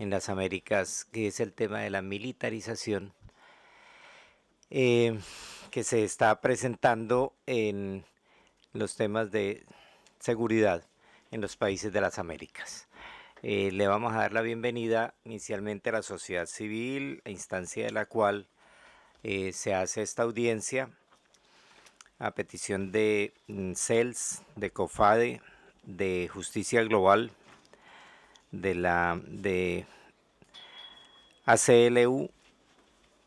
en las Américas, que es el tema de la militarización eh, que se está presentando en los temas de seguridad en los países de las Américas. Eh, le vamos a dar la bienvenida inicialmente a la sociedad civil, a instancia de la cual eh, se hace esta audiencia a petición de mm, CELS, de COFADE, de Justicia Global, de la de ACLU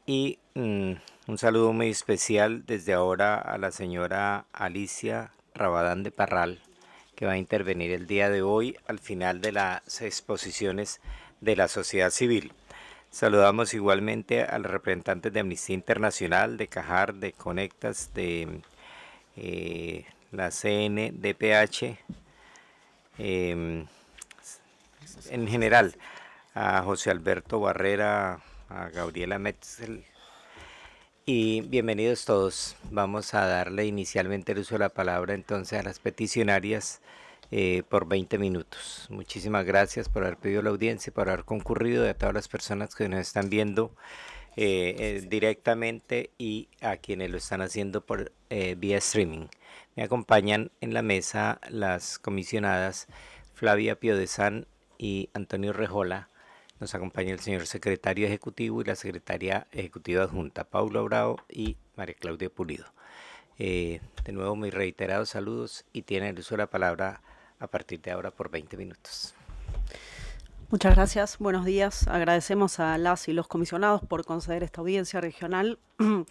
y mm, un saludo muy especial desde ahora a la señora Alicia Rabadán de Parral que va a intervenir el día de hoy al final de las exposiciones de la sociedad civil. Saludamos igualmente a los representantes de Amnistía Internacional, de Cajar, de Conectas, de eh, la CNDPH, eh, em, en general, a José Alberto Barrera, a Gabriela Metzel. Y bienvenidos todos. Vamos a darle inicialmente el uso de la palabra entonces a las peticionarias eh, por 20 minutos. Muchísimas gracias por haber pedido la audiencia, por haber concurrido de todas las personas que nos están viendo eh, eh, directamente y a quienes lo están haciendo por vía streaming. Me acompañan en la mesa las comisionadas Flavia Piodesán y Antonio Rejola. Nos acompaña el señor secretario ejecutivo y la secretaria ejecutiva adjunta, Paulo Abrao y María Claudia Pulido. Eh, de nuevo, mis reiterados saludos y tiene el uso de la palabra a partir de ahora por 20 minutos. Muchas gracias, buenos días. Agradecemos a las y los comisionados por conceder esta audiencia regional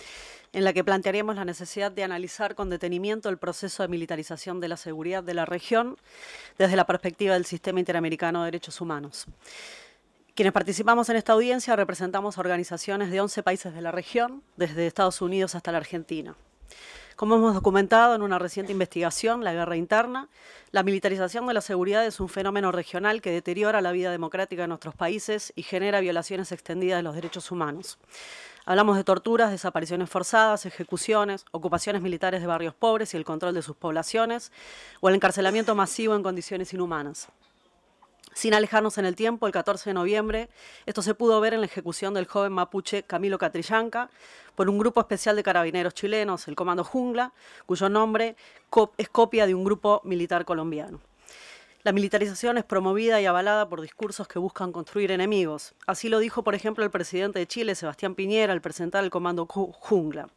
en la que plantearemos la necesidad de analizar con detenimiento el proceso de militarización de la seguridad de la región desde la perspectiva del sistema interamericano de derechos humanos. Quienes participamos en esta audiencia representamos a organizaciones de 11 países de la región, desde Estados Unidos hasta la Argentina. Como hemos documentado en una reciente investigación, la guerra interna, la militarización de la seguridad es un fenómeno regional que deteriora la vida democrática de nuestros países y genera violaciones extendidas de los derechos humanos. Hablamos de torturas, desapariciones forzadas, ejecuciones, ocupaciones militares de barrios pobres y el control de sus poblaciones, o el encarcelamiento masivo en condiciones inhumanas. Sin alejarnos en el tiempo, el 14 de noviembre, esto se pudo ver en la ejecución del joven mapuche Camilo Catrillanca por un grupo especial de carabineros chilenos, el Comando Jungla, cuyo nombre es copia de un grupo militar colombiano. La militarización es promovida y avalada por discursos que buscan construir enemigos. Así lo dijo, por ejemplo, el presidente de Chile, Sebastián Piñera, al presentar el Comando Jungla.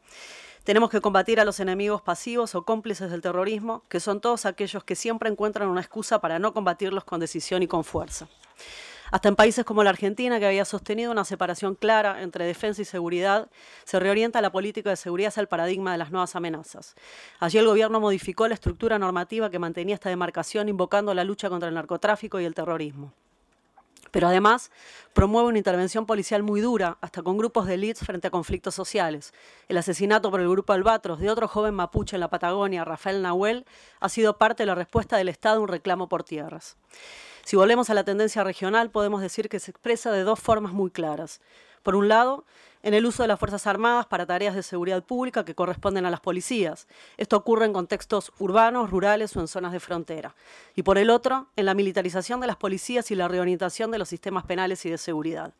Tenemos que combatir a los enemigos pasivos o cómplices del terrorismo, que son todos aquellos que siempre encuentran una excusa para no combatirlos con decisión y con fuerza. Hasta en países como la Argentina, que había sostenido una separación clara entre defensa y seguridad, se reorienta la política de seguridad hacia el paradigma de las nuevas amenazas. Allí el gobierno modificó la estructura normativa que mantenía esta demarcación, invocando la lucha contra el narcotráfico y el terrorismo pero además promueve una intervención policial muy dura, hasta con grupos de elites frente a conflictos sociales. El asesinato por el grupo Albatros de otro joven mapuche en la Patagonia, Rafael Nahuel, ha sido parte de la respuesta del Estado a un reclamo por tierras. Si volvemos a la tendencia regional, podemos decir que se expresa de dos formas muy claras. Por un lado, en el uso de las Fuerzas Armadas para tareas de seguridad pública que corresponden a las policías. Esto ocurre en contextos urbanos, rurales o en zonas de frontera. Y por el otro, en la militarización de las policías y la reorientación de los sistemas penales y de seguridad.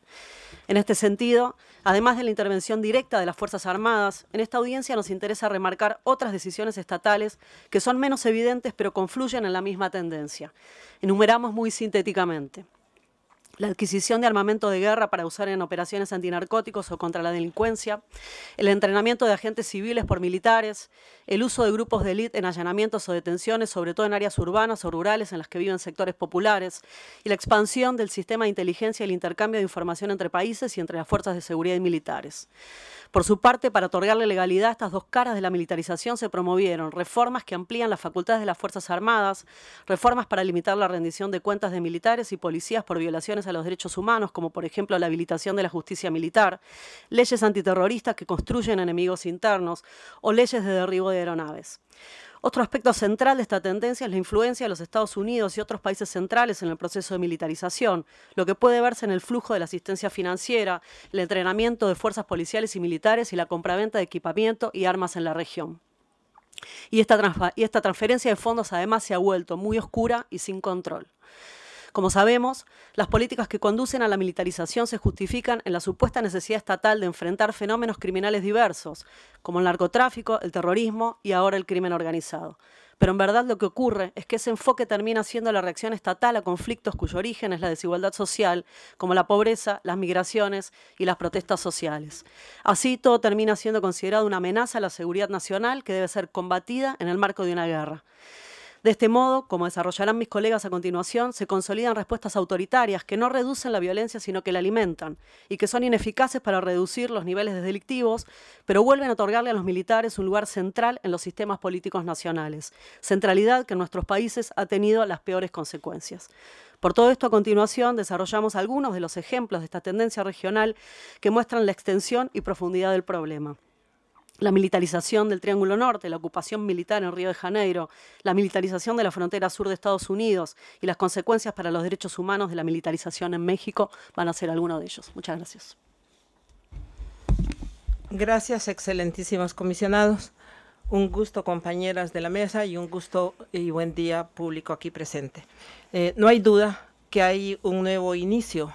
En este sentido, además de la intervención directa de las Fuerzas Armadas, en esta audiencia nos interesa remarcar otras decisiones estatales que son menos evidentes pero confluyen en la misma tendencia. Enumeramos muy sintéticamente la adquisición de armamento de guerra para usar en operaciones antinarcóticos o contra la delincuencia, el entrenamiento de agentes civiles por militares, el uso de grupos de élite en allanamientos o detenciones, sobre todo en áreas urbanas o rurales en las que viven sectores populares, y la expansión del sistema de inteligencia y el intercambio de información entre países y entre las fuerzas de seguridad y militares. Por su parte, para otorgarle legalidad a estas dos caras de la militarización se promovieron reformas que amplían las facultades de las Fuerzas Armadas, reformas para limitar la rendición de cuentas de militares y policías por violaciones a los derechos humanos, como por ejemplo la habilitación de la justicia militar, leyes antiterroristas que construyen enemigos internos o leyes de derribo de aeronaves. Otro aspecto central de esta tendencia es la influencia de los Estados Unidos y otros países centrales en el proceso de militarización, lo que puede verse en el flujo de la asistencia financiera, el entrenamiento de fuerzas policiales y militares y la compraventa de equipamiento y armas en la región. Y esta, y esta transferencia de fondos además se ha vuelto muy oscura y sin control. Como sabemos, las políticas que conducen a la militarización se justifican en la supuesta necesidad estatal de enfrentar fenómenos criminales diversos, como el narcotráfico, el terrorismo y ahora el crimen organizado. Pero en verdad lo que ocurre es que ese enfoque termina siendo la reacción estatal a conflictos cuyo origen es la desigualdad social, como la pobreza, las migraciones y las protestas sociales. Así todo termina siendo considerado una amenaza a la seguridad nacional que debe ser combatida en el marco de una guerra. De este modo, como desarrollarán mis colegas a continuación, se consolidan respuestas autoritarias que no reducen la violencia sino que la alimentan y que son ineficaces para reducir los niveles de delictivos, pero vuelven a otorgarle a los militares un lugar central en los sistemas políticos nacionales, centralidad que en nuestros países ha tenido las peores consecuencias. Por todo esto, a continuación, desarrollamos algunos de los ejemplos de esta tendencia regional que muestran la extensión y profundidad del problema la militarización del Triángulo Norte, la ocupación militar en Río de Janeiro, la militarización de la frontera sur de Estados Unidos y las consecuencias para los derechos humanos de la militarización en México van a ser algunos de ellos. Muchas gracias. Gracias, excelentísimos comisionados. Un gusto, compañeras de la mesa, y un gusto y buen día público aquí presente. Eh, no hay duda que hay un nuevo inicio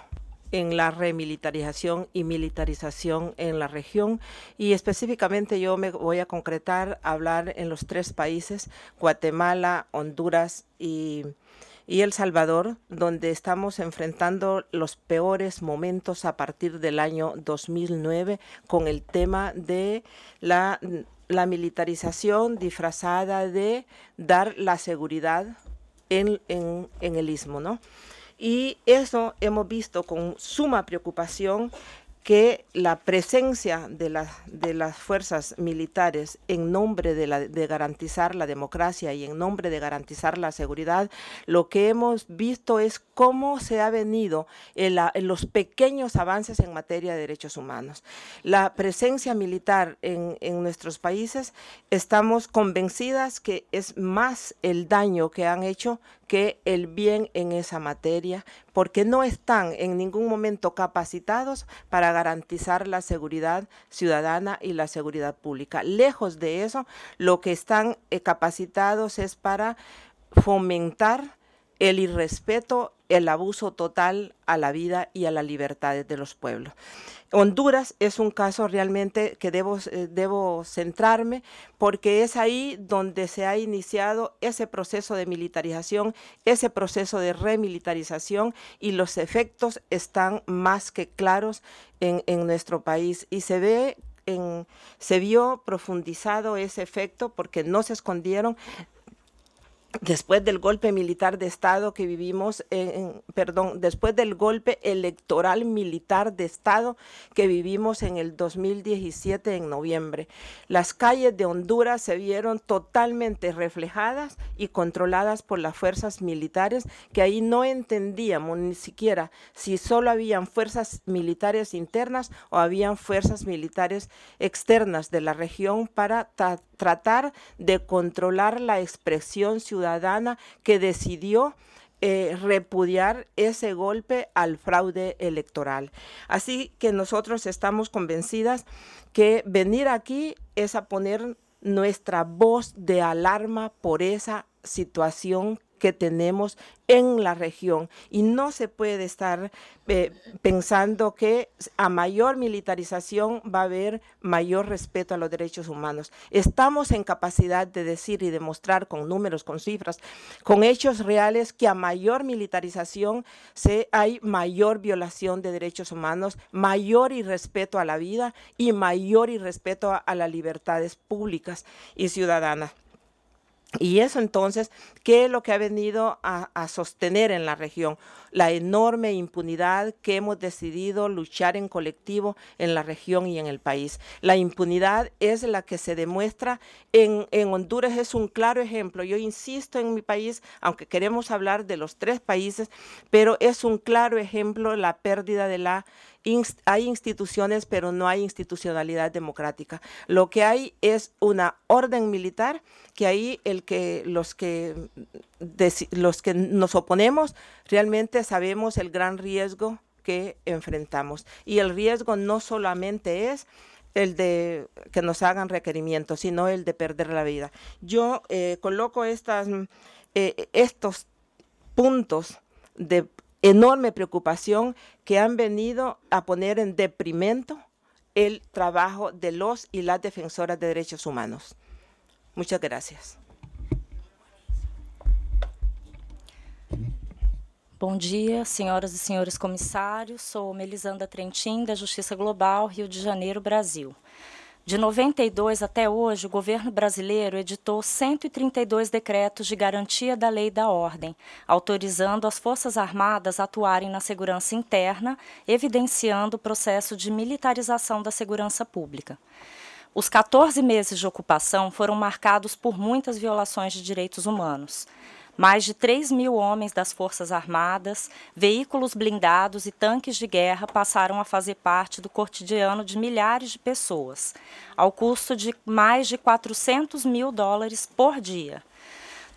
en la remilitarización y militarización en la región. Y específicamente yo me voy a concretar a hablar en los tres países, Guatemala, Honduras y, El Salvador, donde estamos enfrentando los peores momentos a partir del año 2009 con el tema de la, militarización disfrazada de dar la seguridad en, en el istmo, ¿no? Y eso hemos visto con suma preocupación que la presencia de, de las fuerzas militares en nombre de, garantizar la democracia y en nombre de garantizar la seguridad, lo que hemos visto es cómo se ha venido los pequeños avances en materia de derechos humanos. La presencia militar en, en nuestros países, estamos convencidas que es más el daño que han hecho que el bien en esa materia, porque no están en ningún momento capacitados para garantizar la seguridad ciudadana y la seguridad pública. Lejos de eso, lo que están eh, capacitados es para fomentar el irrespeto, el abuso total a la vida y a las libertades de los pueblos. Honduras es un caso realmente que debo, eh, debo centrarme porque es ahí donde se ha iniciado ese proceso de militarización, ese proceso de remilitarización y los efectos están más que claros en, en nuestro país y se ve en, se vio profundizado ese efecto porque no se escondieron después del golpe militar de Estado que vivimos, en, perdón, después del golpe electoral militar de Estado que vivimos en el 2017 en noviembre. Las calles de Honduras se vieron totalmente reflejadas y controladas por las fuerzas militares, que ahí no entendíamos ni siquiera si solo habían fuerzas militares internas o habían fuerzas militares externas de la región para tratar de controlar la expresión ciudadana que decidió eh, repudiar ese golpe al fraude electoral. Así que nosotros estamos convencidas que venir aquí es a poner nuestra voz de alarma por esa situación que tenemos en la región y no se puede estar eh, pensando que a mayor militarización va a haber mayor respeto a los derechos humanos. Estamos en capacidad de decir y demostrar con números, con cifras, con hechos reales que a mayor militarización se, hay mayor violación de derechos humanos, mayor irrespeto a la vida y mayor irrespeto a, a las libertades públicas y ciudadanas. Y eso entonces, ¿qué es lo que ha venido a, sostener en la región? La enorme impunidad que hemos decidido luchar en colectivo en la región y en el país. La impunidad es la que se demuestra en, en Honduras, es un claro ejemplo. Yo insisto en mi país, aunque queremos hablar de los tres países, pero es un claro ejemplo la pérdida de la hay instituciones, pero no hay institucionalidad democrática. Lo que hay es una orden militar que ahí el que los que los que nos oponemos realmente sabemos el gran riesgo que enfrentamos. Y el riesgo no solamente es el de que nos hagan requerimientos, sino el de perder la vida. Yo eh, coloco eh, estos puntos de enorme preocupación que han venido a poner en deprimento el trabajo de los y las defensoras de derechos humanos. Muchas gracias. Bom dia, senhoras e senhores comissários. Sou Melisanda Trentin, da Justiça Global, Rio de Janeiro, Brasil. De 92 até hoje, o governo brasileiro editou 132 decretos de garantia da lei e da ordem, autorizando as Forças Armadas a atuarem na segurança interna, evidenciando o processo de militarização da segurança pública. Os 14 meses de ocupação foram marcados por muitas violações de direitos humanos mais de 3 mil homens das Forças Armadas, veículos blindados e tanques de guerra passaram a fazer parte do cotidiano de milhares de pessoas, ao custo de mais de 400 mil dólares por dia.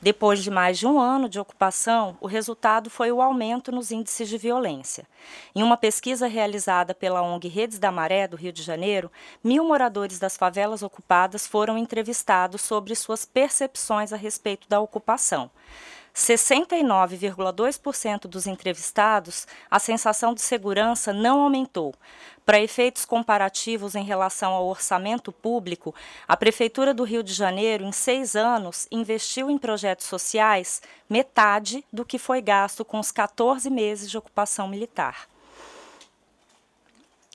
Depois de mais de um ano de ocupação, o resultado foi o aumento nos índices de violência. Em uma pesquisa realizada pela ONG Redes da Maré, do Rio de Janeiro, mil moradores das favelas ocupadas foram entrevistados sobre suas percepções a respeito da ocupação. 69,2% dos entrevistados, a sensação de segurança não aumentou. Para efeitos comparativos em relação ao orçamento público, a Prefeitura do Rio de Janeiro, em seis anos, investiu em projetos sociais metade do que foi gasto com os 14 meses de ocupação militar.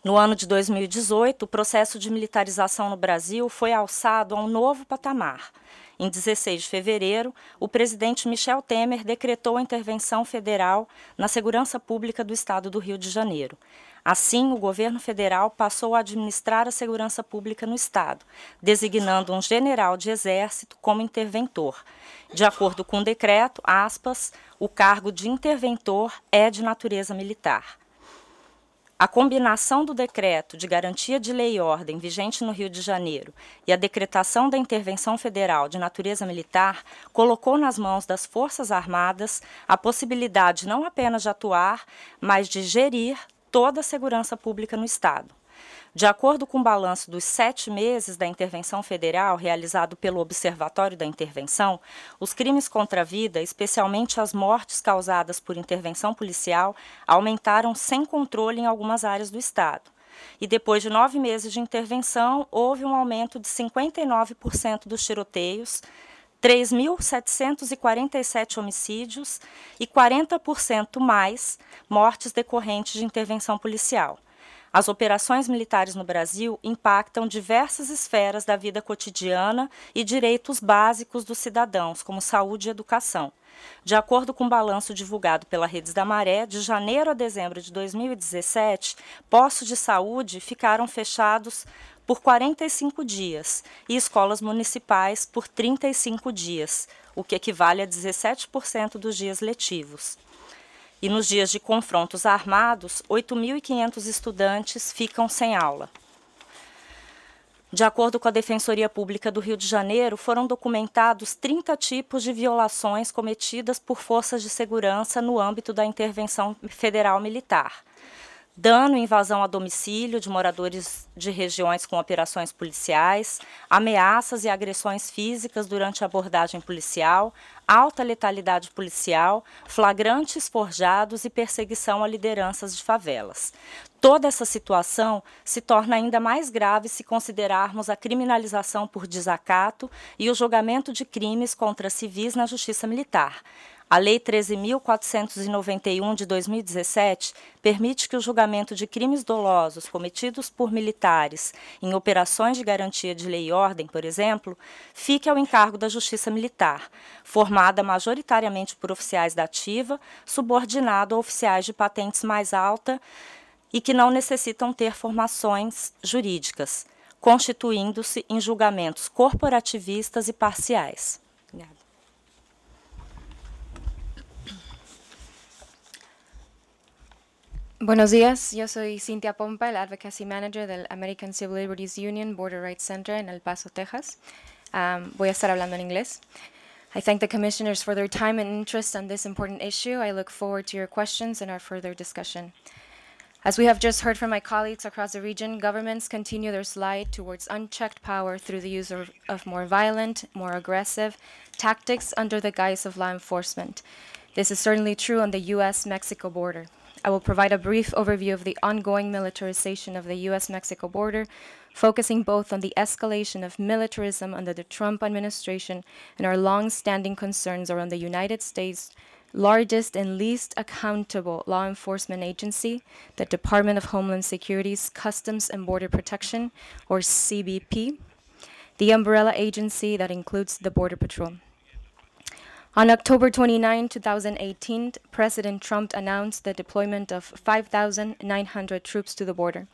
No ano de 2018, o processo de militarização no Brasil foi alçado a um novo patamar. Em 16 de fevereiro, o presidente Michel Temer decretou a intervenção federal na segurança pública do estado do Rio de Janeiro. Assim, o governo federal passou a administrar a segurança pública no Estado, designando um general de exército como interventor. De acordo com o decreto, aspas, o cargo de interventor é de natureza militar. A combinação do decreto de garantia de lei e ordem vigente no Rio de Janeiro e a decretação da intervenção federal de natureza militar colocou nas mãos das Forças Armadas a possibilidade não apenas de atuar, mas de gerir toda a segurança pública no Estado. De acordo com o balanço dos sete meses da intervenção federal realizado pelo Observatório da Intervenção, os crimes contra a vida, especialmente as mortes causadas por intervenção policial, aumentaram sem controle em algumas áreas do Estado. E depois de nove meses de intervenção, houve um aumento de 59% dos tiroteios, 3.747 homicídios e 40% mais mortes decorrentes de intervenção policial. As operações militares no Brasil impactam diversas esferas da vida cotidiana e direitos básicos dos cidadãos, como saúde e educação. De acordo com o um balanço divulgado pela Redes da Maré, de janeiro a dezembro de 2017, postos de saúde ficaram fechados por 45 dias e escolas municipais por 35 dias, o que equivale a 17% dos dias letivos. E nos dias de confrontos armados, 8.500 estudantes ficam sem aula. De acordo com a Defensoria Pública do Rio de Janeiro, foram documentados 30 tipos de violações cometidas por forças de segurança no âmbito da intervenção federal militar dano e invasão a domicílio de moradores de regiões com operações policiais, ameaças e agressões físicas durante a abordagem policial, alta letalidade policial, flagrantes forjados e perseguição a lideranças de favelas. Toda essa situação se torna ainda mais grave se considerarmos a criminalização por desacato e o julgamento de crimes contra civis na justiça militar. A Lei 13.491 de 2017 permite que o julgamento de crimes dolosos cometidos por militares em operações de garantia de lei e ordem, por exemplo, fique ao encargo da Justiça Militar, formada majoritariamente por oficiais da ativa, subordinado a oficiais de patentes mais alta e que não necessitam ter formações jurídicas, constituindo-se em julgamentos corporativistas e parciais. Buenos días, yo soy Cynthia Pompa, el Advocacy Manager del American Civil Liberties Union Border Rights Center in El Paso, Texas. Um, voy a estar hablando en inglés. I thank the commissioners for their time and interest on this important issue. I look forward to your questions and our further discussion. As we have just heard from my colleagues across the region, governments continue their slide towards unchecked power through the use of, of more violent, more aggressive tactics under the guise of law enforcement. This is certainly true on the U.S.-Mexico border. I will provide a brief overview of the ongoing militarization of the US-Mexico border, focusing both on the escalation of militarism under the Trump administration and our long-standing concerns around the United States' largest and least accountable law enforcement agency, the Department of Homeland Security's Customs and Border Protection, or CBP, the umbrella agency that includes the Border Patrol. On October 29, 2018, President Trump announced the deployment of 5,900 troops to the border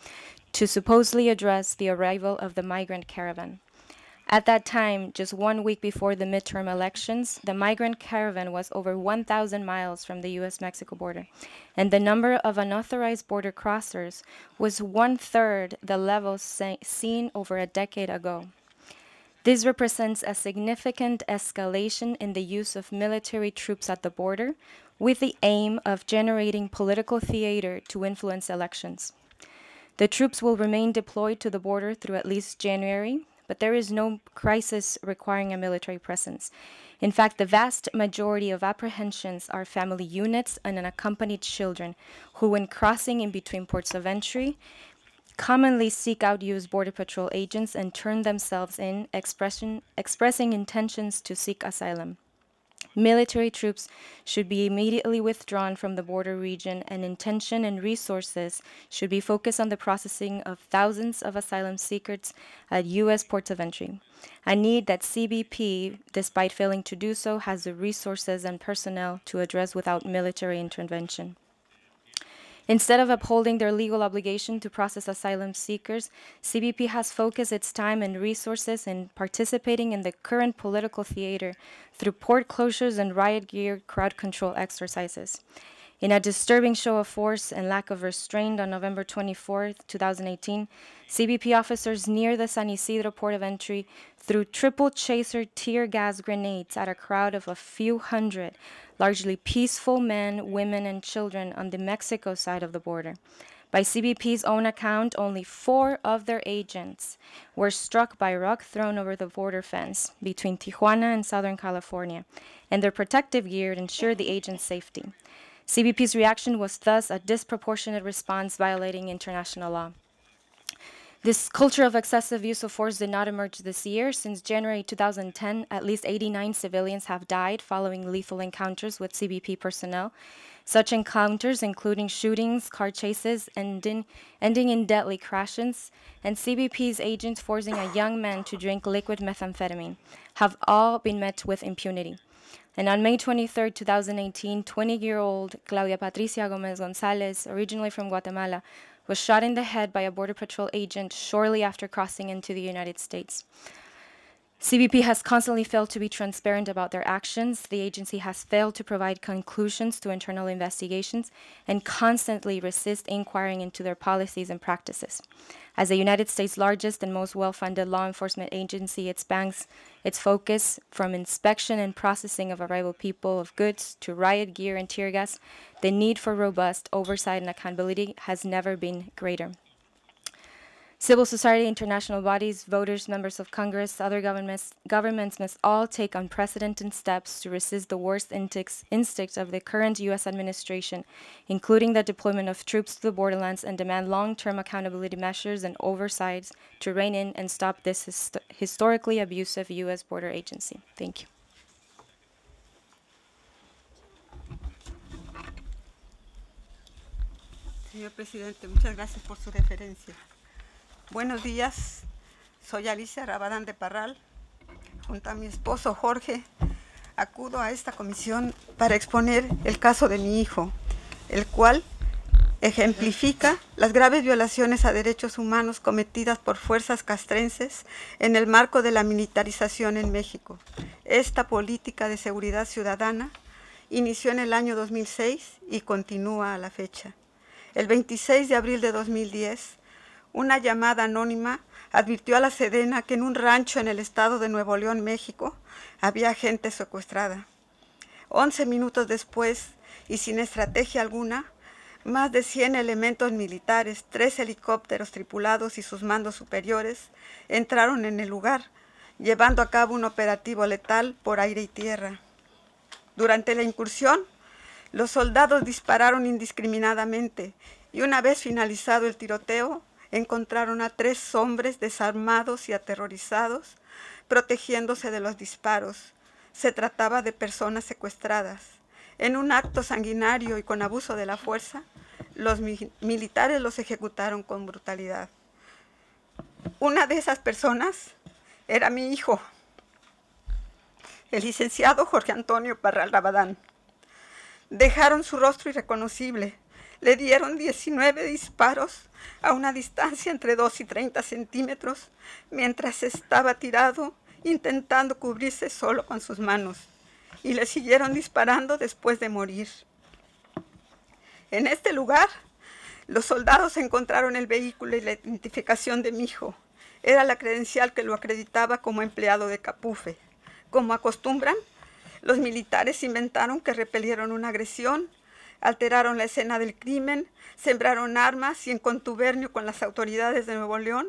to supposedly address the arrival of the migrant caravan. At that time, just one week before the midterm elections, the migrant caravan was over 1,000 miles from the US Mexico border, and the number of unauthorized border crossers was one third the level seen over a decade ago. This represents a significant escalation in the use of military troops at the border with the aim of generating political theater to influence elections. The troops will remain deployed to the border through at least January, but there is no crisis requiring a military presence. In fact, the vast majority of apprehensions are family units and unaccompanied children who, when crossing in between ports of entry, commonly seek out U.S. Border Patrol agents and turn themselves in, expressing intentions to seek asylum. Military troops should be immediately withdrawn from the border region, and intention and resources should be focused on the processing of thousands of asylum seekers at U.S. ports of entry. A need that CBP, despite failing to do so, has the resources and personnel to address without military intervention. Instead of upholding their legal obligation to process asylum seekers, CBP has focused its time and resources in participating in the current political theater through port closures and riot gear crowd control exercises. In a disturbing show of force and lack of restraint on November 24, 2018, CBP officers near the San Isidro port of entry threw triple chaser tear gas grenades at a crowd of a few hundred, largely peaceful men, women, and children on the Mexico side of the border. By CBP's own account, only four of their agents were struck by rock thrown over the border fence between Tijuana and Southern California, and their protective gear ensured the agent's safety. CBP's reaction was thus a disproportionate response violating international law. This culture of excessive use of force did not emerge this year. Since January 2010, at least 89 civilians have died following lethal encounters with CBP personnel. Such encounters, including shootings, car chases, ending, ending in deadly crashes, and CBP's agents forcing a young man to drink liquid methamphetamine, have all been met with impunity. And on May 23, 2018, 20 year old Claudia Patricia Gomez Gonzalez, originally from Guatemala, was shot in the head by a Border Patrol agent shortly after crossing into the United States. CBP has constantly failed to be transparent about their actions. The agency has failed to provide conclusions to internal investigations and constantly resists inquiring into their policies and practices. As the United States' largest and most well funded law enforcement agency, its banks, its focus from inspection and processing of arrival people of goods to riot gear and tear gas. The need for robust oversight and accountability has never been greater. Civil society, international bodies, voters, members of Congress, other governments, governments must all take unprecedented steps to resist the worst instincts, instincts of the current U.S. administration, including the deployment of troops to the borderlands, and demand long term accountability measures and oversights to rein in and stop this hist historically abusive U.S. border agency. Thank you. Señor presidente, muchas gracias por su referencia. Buenos días, soy Alicia Rabadán de Parral, junto a mi esposo Jorge. Acudo a esta comisión para exponer el caso de mi hijo, el cual ejemplifica las graves violaciones a derechos humanos cometidas por fuerzas castrenses en el marco de la militarización en México. Esta política de seguridad ciudadana inició en el año 2006 y continúa a la fecha. El 26 de abril de 2010, una llamada anónima advirtió a la Sedena que en un rancho en el estado de Nuevo León, México, había gente secuestrada. Once minutos después, y sin estrategia alguna, más de 100 elementos militares, tres helicópteros tripulados y sus mandos superiores entraron en el lugar, llevando a cabo un operativo letal por aire y tierra. Durante la incursión, los soldados dispararon indiscriminadamente y una vez finalizado el tiroteo, encontraron a tres hombres desarmados y aterrorizados, protegiéndose de los disparos. Se trataba de personas secuestradas. En un acto sanguinario y con abuso de la fuerza, los militares los ejecutaron con brutalidad. Una de esas personas era mi hijo, el licenciado Jorge Antonio Parral Rabadán. Dejaron su rostro irreconocible, le dieron 19 disparos a una distancia entre 2 y 30 centímetros mientras estaba tirado intentando cubrirse solo con sus manos y le siguieron disparando después de morir. En este lugar, los soldados encontraron el vehículo y la identificación de mi hijo. Era la credencial que lo acreditaba como empleado de Capufe. Como acostumbran, los militares inventaron que repelieron una agresión alteraron la escena del crimen, sembraron armas y en contubernio con las autoridades de Nuevo León,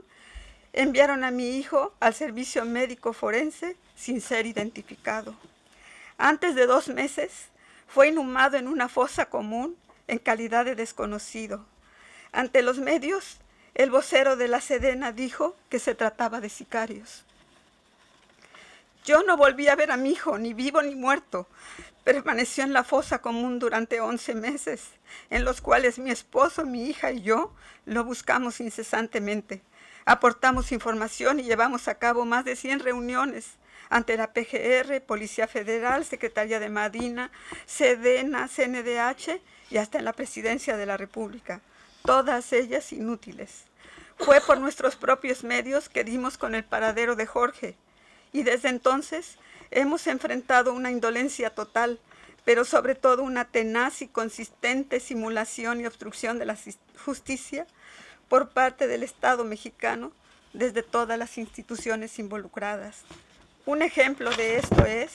enviaron a mi hijo al servicio médico forense sin ser identificado. Antes de dos meses fue inhumado en una fosa común en calidad de desconocido. Ante los medios, el vocero de la Sedena dijo que se trataba de sicarios. Yo no volví a ver a mi hijo, ni vivo ni muerto. Permaneció en la fosa común durante 11 meses, en los cuales mi esposo, mi hija y yo lo buscamos incesantemente. Aportamos información y llevamos a cabo más de 100 reuniones ante la PGR, Policía Federal, Secretaría de Madina, Sedena, CNDH y hasta en la Presidencia de la República. Todas ellas inútiles. Fue por nuestros propios medios que dimos con el paradero de Jorge y desde entonces Hemos enfrentado una indolencia total, pero sobre todo una tenaz y consistente simulación y obstrucción de la justicia por parte del Estado mexicano desde todas las instituciones involucradas. Un ejemplo de esto es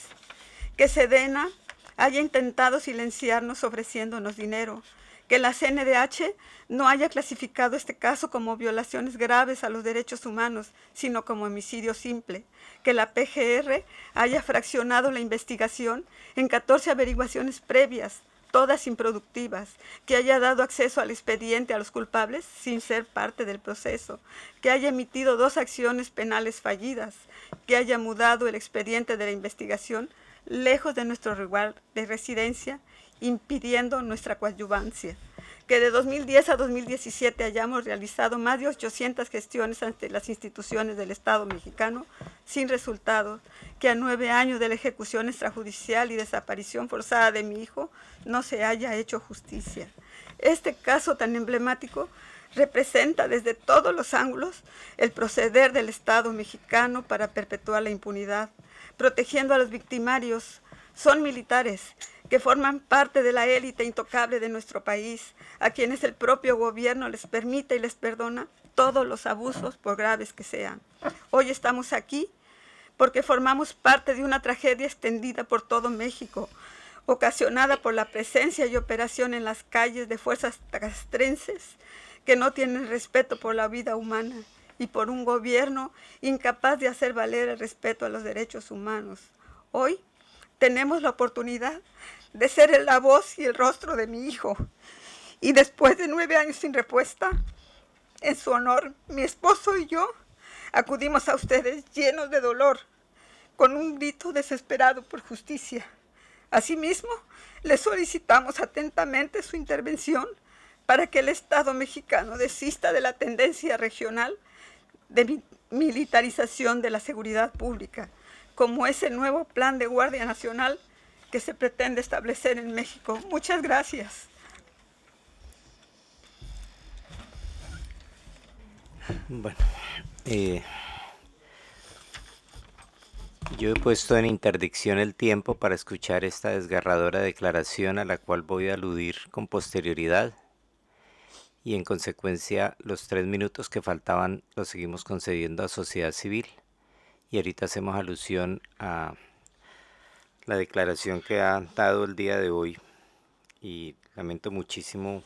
que Sedena haya intentado silenciarnos ofreciéndonos dinero, que la CNDH no haya clasificado este caso como violaciones graves a los derechos humanos, sino como homicidio simple, que la PGR haya fraccionado la investigación en 14 averiguaciones previas, todas improductivas, que haya dado acceso al expediente a los culpables sin ser parte del proceso, que haya emitido dos acciones penales fallidas, que haya mudado el expediente de la investigación lejos de nuestro lugar de residencia impidiendo nuestra coadyuvancia. Que de 2010 a 2017 hayamos realizado más de 800 gestiones ante las instituciones del Estado mexicano sin resultados. Que a nueve años de la ejecución extrajudicial y desaparición forzada de mi hijo no se haya hecho justicia. Este caso tan emblemático representa desde todos los ángulos el proceder del Estado mexicano para perpetuar la impunidad, protegiendo a los victimarios son militares que forman parte de la élite intocable de nuestro país, a quienes el propio gobierno les permite y les perdona todos los abusos, por graves que sean. Hoy estamos aquí porque formamos parte de una tragedia extendida por todo México, ocasionada por la presencia y operación en las calles de fuerzas castrenses que no tienen respeto por la vida humana y por un gobierno incapaz de hacer valer el respeto a los derechos humanos. Hoy tenemos la oportunidad de ser la voz y el rostro de mi hijo. Y después de nueve años sin respuesta, en su honor, mi esposo y yo acudimos a ustedes llenos de dolor, con un grito desesperado por justicia. Asimismo, le solicitamos atentamente su intervención para que el Estado mexicano desista de la tendencia regional de militarización de la seguridad pública como ese nuevo plan de Guardia Nacional que se pretende establecer en México. Muchas gracias. Bueno, eh, yo he puesto en interdicción el tiempo para escuchar esta desgarradora declaración a la cual voy a aludir con posterioridad y en consecuencia los tres minutos que faltaban los seguimos concediendo a sociedad civil y ahorita hacemos alusión a la declaración que ha dado el día de hoy y lamento muchísimo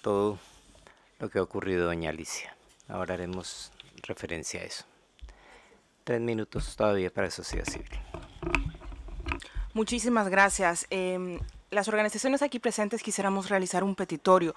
todo lo que ha ocurrido doña Alicia. Ahora haremos referencia a eso. Tres minutos todavía para sociedad civil. Muchísimas gracias. Em, las organizaciones aquí presentes quisiéramos realizar un petitorio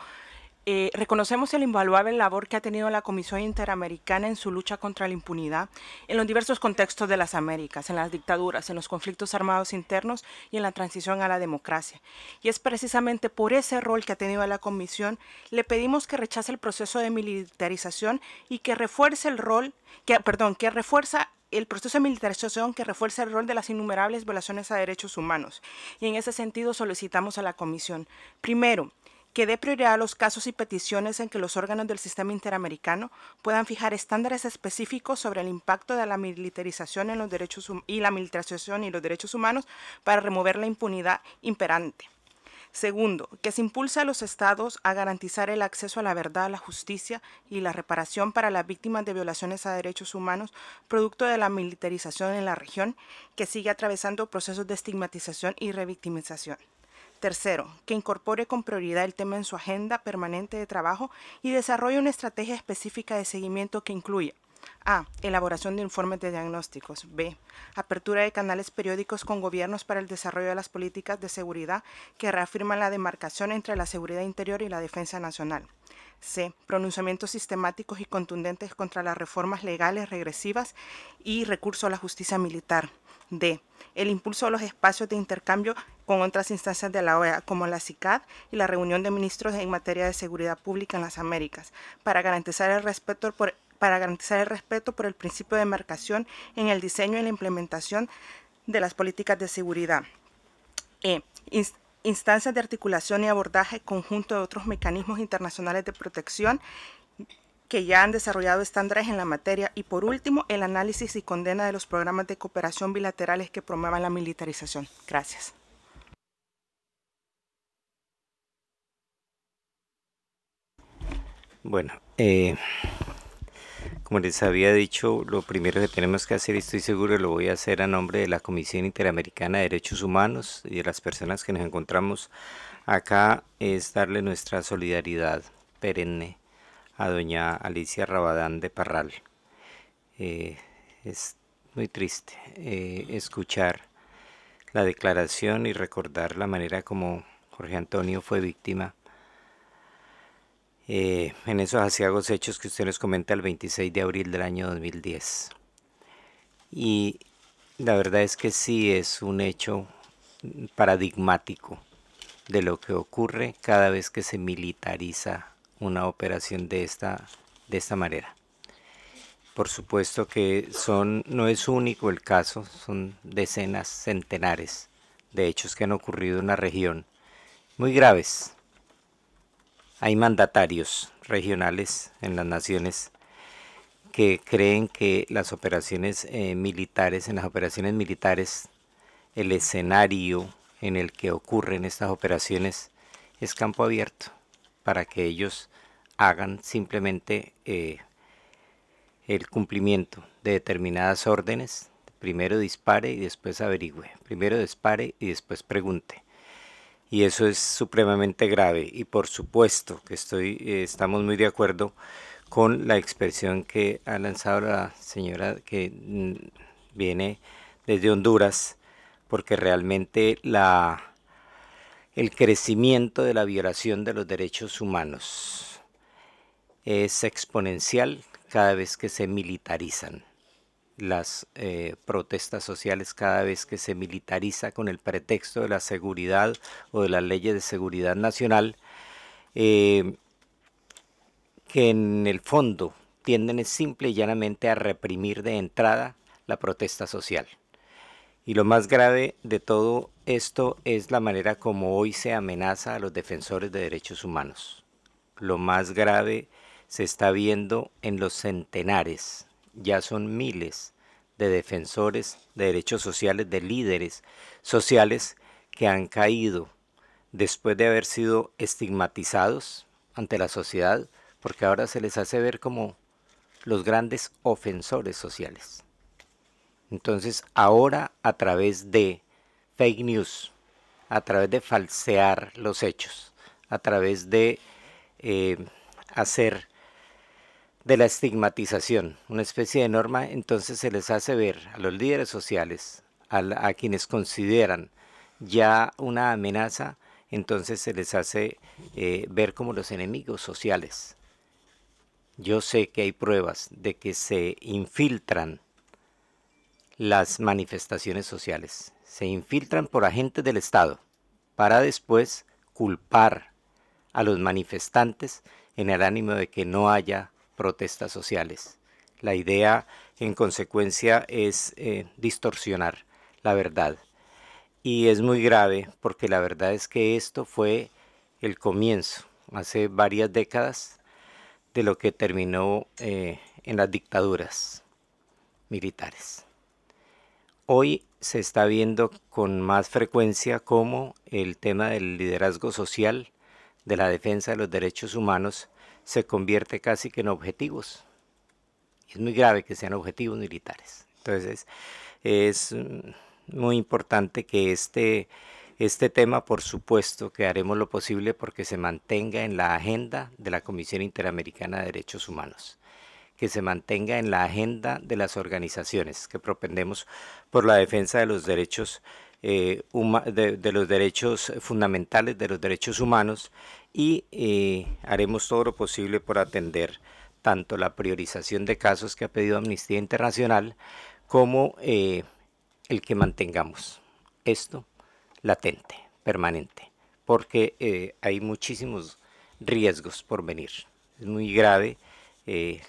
eh, reconocemos el invaluable labor que ha tenido la Comisión Interamericana en su lucha contra la impunidad en los diversos contextos de las Américas, en las dictaduras, en los conflictos armados internos y en la transición a la democracia. Y es precisamente por ese rol que ha tenido la Comisión, le pedimos que rechace el proceso de militarización y que refuerce el rol, que, perdón, que refuerza el proceso de militarización que refuerce el rol de las innumerables violaciones a derechos humanos. Y en ese sentido solicitamos a la Comisión, primero, que dé prioridad a los casos y peticiones en que los órganos del sistema interamericano puedan fijar estándares específicos sobre el impacto de la militarización en los derechos y la militarización y los derechos humanos para remover la impunidad imperante. Segundo, que se impulse a los estados a garantizar el acceso a la verdad, la justicia y la reparación para las víctimas de violaciones a derechos humanos producto de la militarización en la región que sigue atravesando procesos de estigmatización y revictimización. Tercero, que incorpore con prioridad el tema en su agenda permanente de trabajo y desarrolle una estrategia específica de seguimiento que incluya A. Elaboración de informes de diagnósticos. B. Apertura de canales periódicos con gobiernos para el desarrollo de las políticas de seguridad que reafirman la demarcación entre la seguridad interior y la defensa nacional. C. Pronunciamientos sistemáticos y contundentes contra las reformas legales regresivas y recurso a la justicia militar. D. El impulso a los espacios de intercambio con otras instancias de la OEA, como la CICAD y la reunión de ministros en materia de seguridad pública en las Américas, para garantizar el respeto por, el, principio de marcación en el diseño y la implementación de las políticas de seguridad. E. instancias de articulación y abordaje conjunto de otros mecanismos internacionales de protección que ya han desarrollado estándares en la materia y por último el análisis y condena de los programas de cooperación bilaterales que promuevan la militarización. Gracias. Bueno, eh, como les había dicho, lo primero que tenemos que hacer, y estoy seguro que lo voy a hacer a nombre de la Comisión Interamericana de Derechos Humanos y de las personas que nos encontramos acá, es darle nuestra solidaridad perenne a doña Alicia Rabadán de Parral. Eh, es muy triste eh, escuchar la declaración y recordar la manera como Jorge Antonio fue víctima eh, en esos asiagos hechos que usted nos comenta el 26 de abril del año 2010. Y la verdad es que sí es un hecho paradigmático de lo que ocurre cada vez que se militariza una operación de esta, de esta manera. Por supuesto que son, no es único el caso, son decenas, centenares de hechos que han ocurrido en la región, muy graves. Hay mandatarios regionales en las naciones que creen que las operaciones eh, militares, en las operaciones militares, el escenario en el que ocurren estas operaciones es campo abierto para que ellos hagan simplemente eh, el cumplimiento de determinadas órdenes. Primero dispare y después averigüe. Primero dispare y después pregunte. Y eso es supremamente grave. Y por supuesto que estoy, eh, estamos muy de acuerdo con la expresión que ha lanzado la señora que mm, viene desde Honduras, porque realmente la, el crecimiento de la violación de los derechos humanos es exponencial cada vez que se militarizan las eh, protestas sociales cada vez que se militariza con el pretexto de la seguridad o de las leyes de seguridad nacional, eh, que en el fondo tienden simple y llanamente a reprimir de entrada la protesta social. Y lo más grave de todo esto es la manera como hoy se amenaza a los defensores de derechos humanos. Lo más grave es se está viendo en los centenares, ya son miles de defensores de derechos sociales, de líderes sociales que han caído después de haber sido estigmatizados ante la sociedad, porque ahora se les hace ver como los grandes ofensores sociales. Entonces, ahora a través de fake news, a través de falsear los hechos, a través de eh, hacer de la estigmatización, una especie de norma, entonces se les hace ver a los líderes sociales, a, quienes consideran ya una amenaza, entonces se les hace eh, ver como los enemigos sociales. Yo sé que hay pruebas de que se infiltran las manifestaciones sociales, se infiltran por agentes del Estado para después culpar a los manifestantes en el ánimo de que no haya protestas sociales. La idea, en consecuencia, es eh, distorsionar la verdad. Y es muy grave porque la verdad es que esto fue el comienzo, hace varias décadas, de lo que terminó eh, en las dictaduras militares. Hoy se está viendo con más frecuencia cómo el tema del liderazgo social, de la defensa de los derechos humanos, se convierte casi que en objetivos. Es muy grave que sean objetivos militares. Entonces, es mm, muy importante que este, este tema, por supuesto, que haremos lo posible porque se mantenga en la agenda de la Comisión Interamericana de Derechos Humanos que se mantenga en la agenda de las organizaciones que propendemos por la defensa de los derechos eh, de, los derechos fundamentales, de los derechos humanos y eh, haremos todo lo posible por atender tanto la priorización de casos que ha pedido Amnistía Internacional como eh, el que mantengamos esto latente, permanente, porque hay muchísimos riesgos por venir. Es muy grave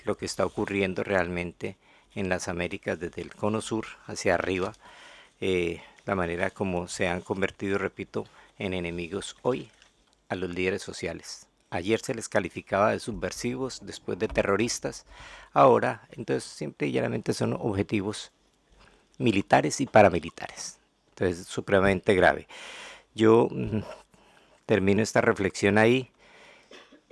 lo que está ocurriendo realmente en las Américas desde el cono sur hacia arriba la manera como se han convertido, repito, en enemigos hoy a los líderes sociales. Ayer se les calificaba de subversivos, después de terroristas. Ahora, entonces, siempre y llanamente son objetivos militares y paramilitares. Entonces, supremamente grave. Yo mm, termino esta reflexión ahí.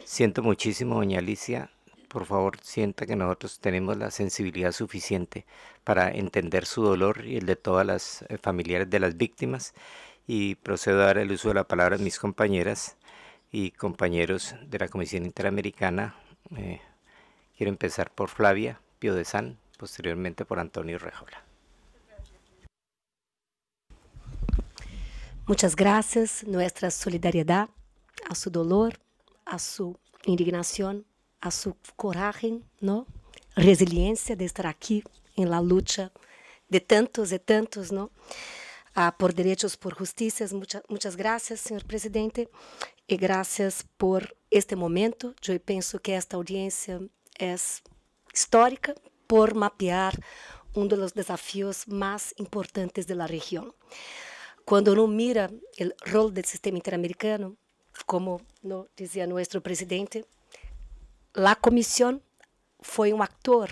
Siento muchísimo, doña Alicia, por favor sienta que nosotros tenemos la sensibilidad suficiente para entender su dolor y el de todas las eh, familiares de las víctimas y procedo a dar el uso de la palabra a mis compañeras y compañeros de la Comisión Interamericana. Eh, quiero empezar por Flavia Pio de San, posteriormente por Antonio Rejola. Muchas gracias, nuestra solidaridad a su dolor, a su indignación a sua coragem, não? resiliência de estar aqui em la luta de tantos e tantos, não? Ah, por direitos, por justiças. Muitas, muitas graças, senhor presidente, e graças por este momento. Eu penso que esta audiência é histórica por mapear um dos desafios mais importantes da região. Quando não mira o rol do sistema interamericano, como no, dizia nosso presidente, La Comisión foi um actor,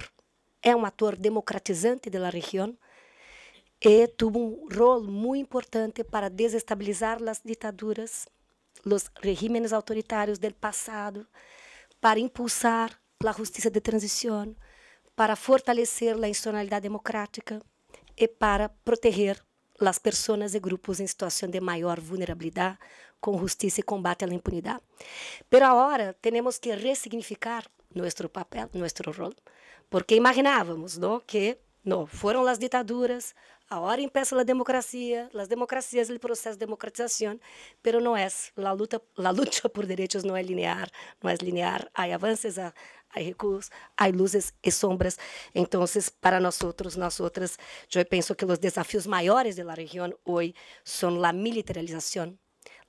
é um ator democratizante da de região e teve um rol muito importante para desestabilizar as ditaduras, os regímenes autoritários do passado, para impulsar a justiça de transição, para fortalecer a institucionalidade democrática e para proteger las personas y grupos en situación de mayor vulnerabilidad con justicia y combate a la impunidad. Pero ahora tenemos que resignificar nuestro papel, nuestro rol, porque imaginábamos ¿no? que no, fueron las dictaduras, ahora empieza la democracia, las democracias, el proceso de democratización, pero no es, é, la lucha, la lucha por derechos no es é lineal, no es é lineal, hay avances, há recursos, há luzes e sombras. Então, para nós outras, eu penso que os desafios maiores de la hoje são a militarização,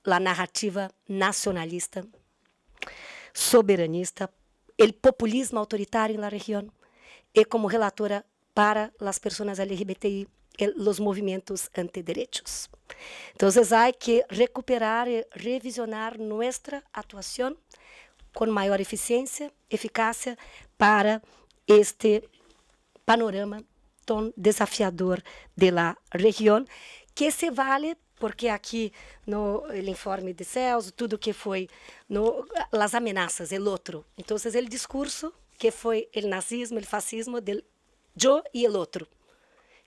a narrativa nacionalista, soberanista, o populismo autoritário na região, e como relatora para as pessoas LGBTI, os movimentos antiderechos. Então, há que recuperar e revisionar nossa atuação com maior eficiência, eficácia para este panorama tão desafiador da de região, que se vale porque aqui no informe de Celso, tudo que foi no, as ameaças, o outro. Então, ele discurso que foi o nazismo, o fascismo, del eu e o outro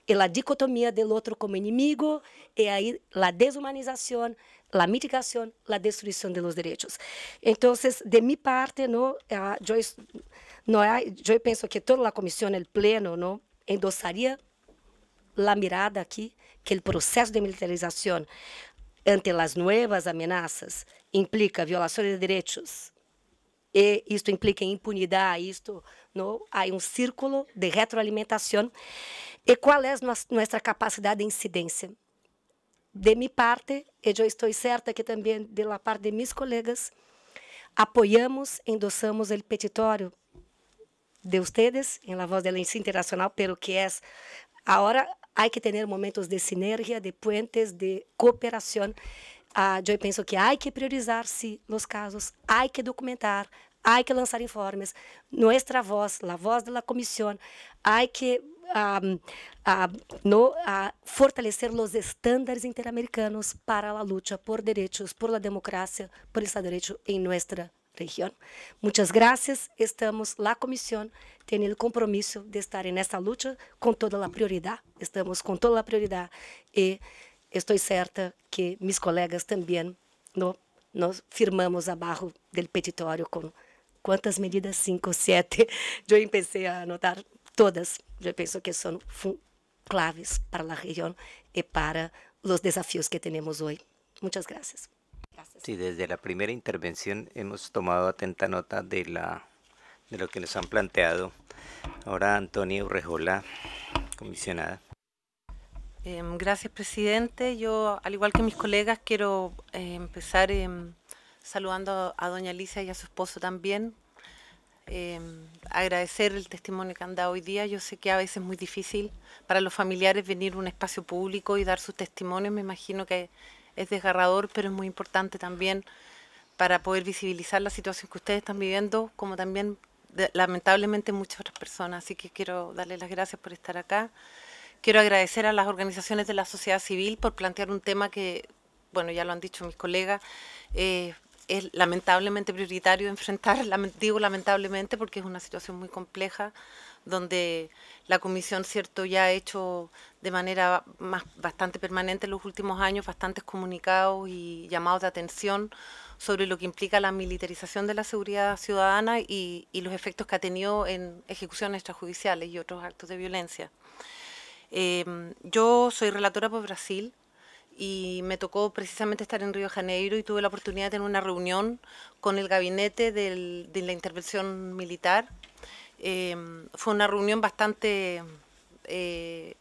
e a dicotomia do outro como inimigo e aí a desumanização, a mitigação, a destruição dos direitos. Então, de minha parte, não, ah, eu, não, eu penso que toda a comissão, o pleno, não endossaria a mirada aqui que o processo de militarização ante as novas ameaças implica violações de direitos e isto implica impunidade, isto ¿no? um círculo de retroalimentação e qual é a nossa capacidade de incidência De mi parte, e eu estoy certa que também de la parte de mis colegas, apoyamos, endossamos el petitorio de ustedes em la voz de la Internacional, pelo que es Agora, hay que tener momentos de sinergia, de puentes, de cooperação. Uh, ah, yo penso que hay que priorizar se los casos, hay que documentar, Há que lançar informes. Nuestra voz, la voz de la Comisión, que um, a no, a fortalecer los estándares interamericanos para la lucha por derechos, por la democracia, por el Estado de Derecho en nuestra região. Muitas graças. Estamos la comissão, tendo o compromisso de estar nessa luta com toda a prioridade. Estamos com toda a prioridade e estou certa que mis colegas também no, nós firmamos abaixo do petitório com cuántas medidas, cinco, siete. Yo empecé a anotar todas. Yo pienso que son claves para la región y para los desafíos que tenemos hoy. Muchas gracias. Sí, desde la primera intervención hemos tomado atenta nota de, la, de lo que nos han planteado. Ahora Antonia Urrejola, comisionada. Em, gracias, presidente. Yo, al igual que mis colegas, quiero eh, empezar em, saludando a doña Alicia y a su esposo también. Eh, agradecer el testimonio que han dado hoy día. Yo sé que a veces es muy difícil para los familiares venir a un espacio público y dar sus testimonios. Me imagino que es desgarrador, pero es muy importante también para poder visibilizar la situación que ustedes están viviendo, como también lamentablemente muchas otras personas. Así que quiero darles las gracias por estar acá. Quiero agradecer a las organizaciones de la sociedad civil por plantear un tema que, bueno, ya lo han dicho mis colegas, eh, es lamentablemente prioritario enfrentar, digo lamentablemente porque es una situación muy compleja, donde la Comisión, cierto, ya ha hecho de manera bastante permanente en los últimos años bastantes comunicados y llamados de atención sobre lo que implica la militarización de la seguridad ciudadana y, los efectos que ha tenido en ejecuciones extrajudiciales y otros actos de violencia. Em, yo soy relatora por Brasil y me tocó precisamente estar en Río de Janeiro y tuve la oportunidad de tener una reunión con el gabinete de la intervención militar. Em, fue una reunión bastante... Eh,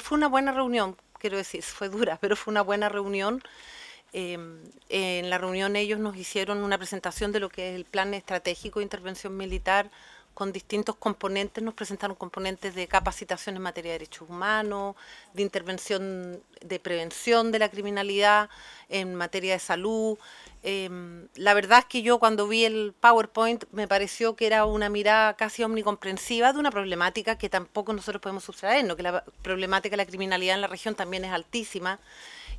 fue una buena reunión, quiero decir, fue dura, pero fue una buena reunión. Em, en la reunión ellos nos hicieron una presentación de lo que es el plan estratégico de intervención militar con distintos componentes, nos presentaron componentes de capacitación en materia de derechos humanos, de intervención de prevención de la criminalidad, en materia de salud. Em, la verdad es que yo cuando vi el PowerPoint me pareció que era una mirada casi omnicomprensiva de una problemática que tampoco nosotros podemos no que la problemática de la criminalidad en la región también es altísima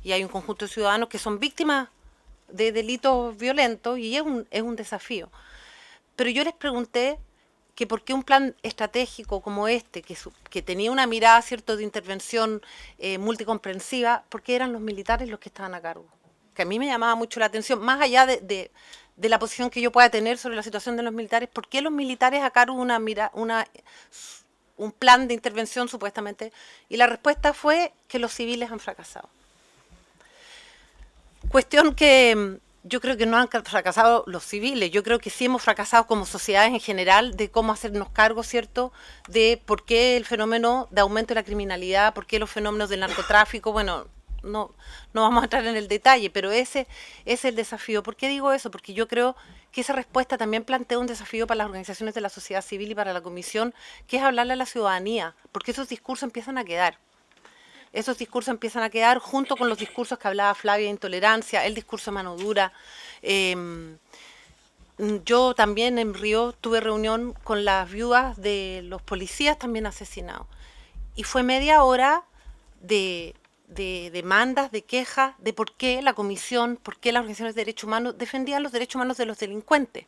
y hay un conjunto de ciudadanos que son víctimas de delitos violentos y es un, es un desafío. Pero yo les pregunté que por qué un plan estratégico como este, que, tenía una mirada cierto de intervención eh, multicomprensiva, multicomprensiva, qué eran los militares los que estaban a cargo. Que a mí me llamaba mucho la atención, más allá de, la posición que yo pueda tener sobre la situación de los militares, ¿por qué los militares a cargo una, mira, una, un plan de intervención supuestamente? Y la respuesta fue que los civiles han fracasado. Cuestión que mm, yo creo que no han fracasado los civiles, yo creo que sí hemos fracasado como sociedades en general de cómo hacernos cargo, ¿cierto?, de por qué el fenómeno de aumento de la criminalidad, por qué los fenómenos del narcotráfico, bueno, no, no vamos a entrar en el detalle, pero ese es el desafío. ¿Por qué digo eso? Porque yo creo que esa respuesta también plantea un desafío para las organizaciones de la sociedad civil y para la comisión, que es hablarle a la ciudadanía, porque esos discursos empiezan a quedar esos discursos empiezan a quedar junto con los discursos que hablaba Flavia de intolerancia, el discurso de mano dura. Em, yo también en Río tuve reunión con las viudas de los policías también asesinados. Y fue media hora de, de demandas, de quejas, de por qué la Comisión, por qué las organizaciones de derechos humanos defendían los derechos humanos de los delincuentes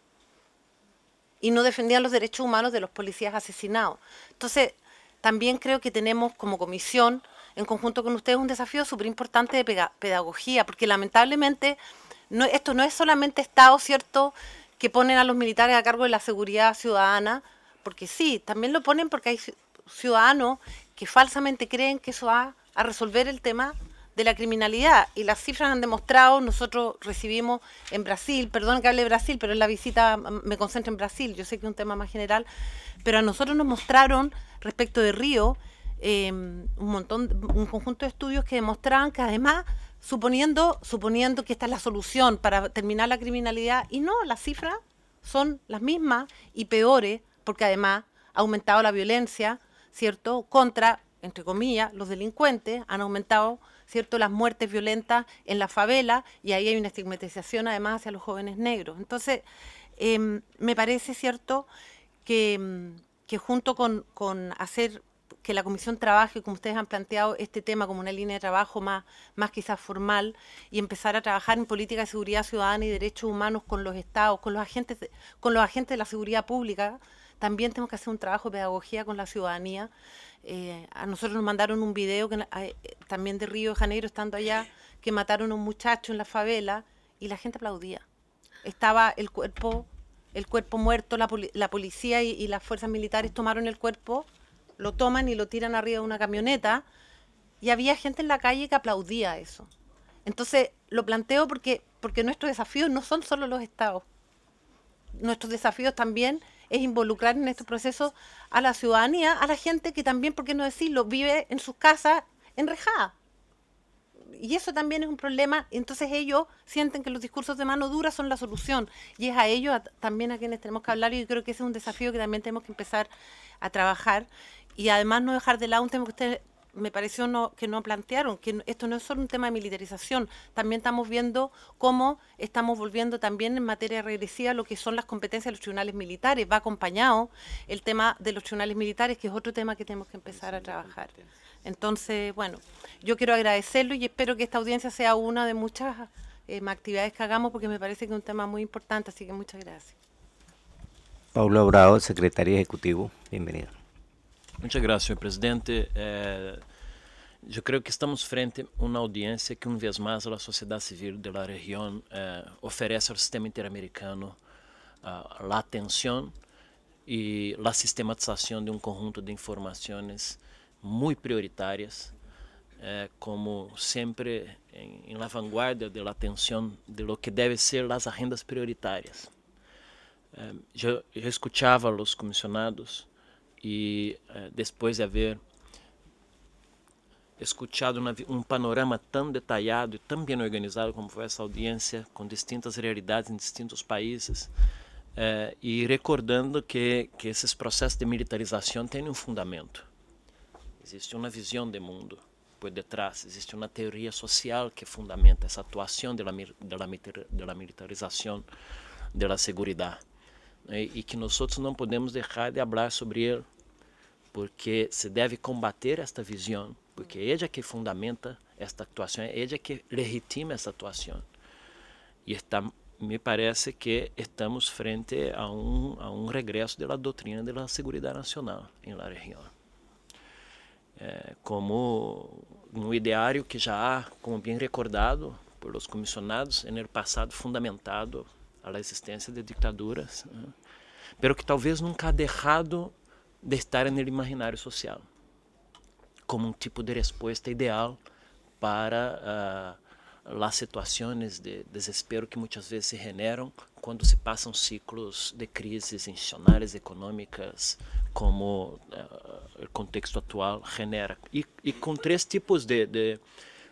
y no defendían los derechos humanos de los policías asesinados. Entonces, también creo que tenemos como comisión en conjunto con ustedes un desafío súper importante de pedagogía, porque lamentablemente esto no es solamente Estado, ¿cierto?, que ponen a los militares a cargo de la seguridad ciudadana, porque sí, también lo ponen porque hay ciudadanos que falsamente creen que eso va a resolver el tema de la criminalidad. Y las cifras han demostrado, nosotros recibimos en Brasil, perdón que hable de Brasil, pero en la visita me concentro en Brasil, yo sé que es un tema más general, pero a nosotros nos mostraron respecto de Río Em, un montón, un conjunto de estudios que demostraban que además, suponiendo, suponiendo que esta es la solución para terminar la criminalidad, y no, las cifras son las mismas y peores, porque además ha aumentado la violencia, ¿cierto?, contra, entre comillas, los delincuentes, han aumentado, ¿cierto?, las muertes violentas en la favela, y ahí hay una estigmatización además hacia los jóvenes negros. Entonces, em, me parece, ¿cierto?, que, que junto con, con hacer que la comisión trabaje, como ustedes han planteado, este tema como una línea de trabajo más, más quizás formal y empezar a trabajar en política de seguridad ciudadana y derechos humanos con los estados, con los agentes, de, con los agentes de la seguridad pública. También tenemos que hacer un trabajo de pedagogía con la ciudadanía. Eh, a nosotros nos mandaron un video que, eh, también de Río de Janeiro, estando allá, que mataron a un muchacho en la favela y la gente aplaudía. Estaba el cuerpo, el cuerpo muerto, la, policía y las fuerzas militares tomaron el cuerpo lo toman y lo tiran arriba de una camioneta y había gente en la calle que aplaudía eso. Entonces, lo planteo porque, porque nuestros desafíos no son solo los estados. Nuestros desafíos también es involucrar en este proceso a la ciudadanía, a la gente que también, por qué no decirlo, vive en sus casas enrejada. Y eso también es un problema. Entonces ellos sienten que los discursos de mano dura son la solución. Y es a ellos también a quienes tenemos que hablar. Y yo creo que ese es un desafío que también tenemos que empezar a trabajar y además no dejar de lado un tema que ustedes me pareció no, que no plantearon, que esto no es solo un tema de militarización, también estamos viendo cómo estamos volviendo también en materia regresiva lo que son las competencias de los tribunales militares, va acompañado el tema de los tribunales militares, que es otro tema que tenemos que empezar a trabajar. Entonces, bueno, yo quiero agradecerlo y espero que esta audiencia sea una de muchas eh, actividades que hagamos porque me parece que es un tema muy importante, así que muchas gracias. Pablo Abrado, secretario ejecutivo, bienvenido. Muito obrigado, senhor presidente. É, eu creio que estamos frente a uma audiência que, uma vez mais, a sociedade civil da região é, oferece ao sistema interamericano uh, a atenção e a sistematização de um conjunto de informações muito prioritárias, eh, como sempre em, vanguarda la vanguardia da atenção de lo que deve ser as agendas prioritárias. Eh, eu, eu escutava os comissionados e eh, depois de haver escutado um panorama tão detalhado e tão bem organizado como foi essa audiência, com distintas realidades em distintos países, eh, e recordando que, que esses processos de militarização têm um fundamento. Existe uma visão de mundo por detrás, existe uma teoria social que fundamenta essa atuação da militarização da segurança né? e, que nós outros não podemos deixar de falar sobre ele porque se deve combater esta visão, porque é que fundamenta esta atuação, é que legitima esta atuação. E está, me parece que estamos frente a um, a um regresso da doutrina da segurança nacional em la região. É, como no ideário que já há, como bem recordado por os comissionados, no passado fundamentado à existência de ditaduras, né? pero que talvez nunca ha deixado de estar no imaginário social como um tipo de resposta ideal para uh, ah, as situações de desespero que muitas vezes se generam quando se passam ciclos de crises institucionais, econômicas, como uh, ah, o contexto atual genera. E, e com três tipos de, de,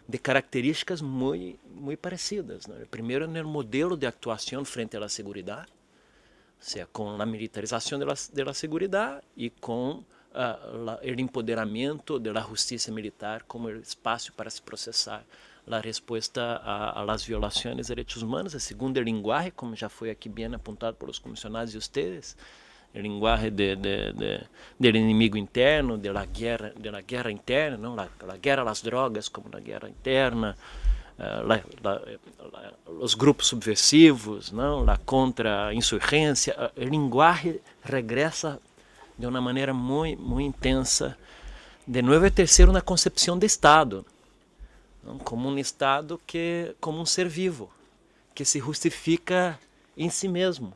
de características muito, muito parecidas. Né? Primeiro, no modelo de atuação frente à segurança sea é con la militarización da segurança e com o ah, empoderamento da justiça militar como espaço para se processar a resposta às violações de direitos humanos, a segunda linguagem, como já foi aqui bem apontado pelos comissionados e vocês, a linguagem de, de, de, do inimigo interno, da guerra, da guerra interna, não, a guerra às drogas como uma guerra interna, la, la, la, os grupos subversivos, não, la contra-insurgência, a linguagem regressa de uma maneira muito, muito intensa. De novo, é terceiro na concepção de Estado, não, como um Estado que, como um ser vivo, que se justifica em si mesmo.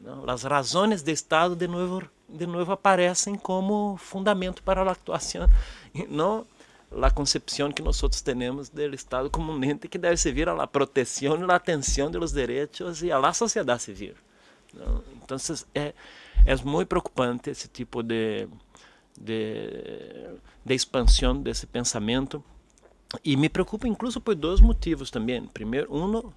Não, as razões de Estado de novo de novo aparecem como fundamento para a atuação, não la concepção que nós temos do Estado como ente que deve servir à proteção e à atenção dos direitos e à sociedade civil. Então, é muito preocupante esse tipo de, de, de expansión de E me preocupa incluso por dois motivos também. Primeiro, um,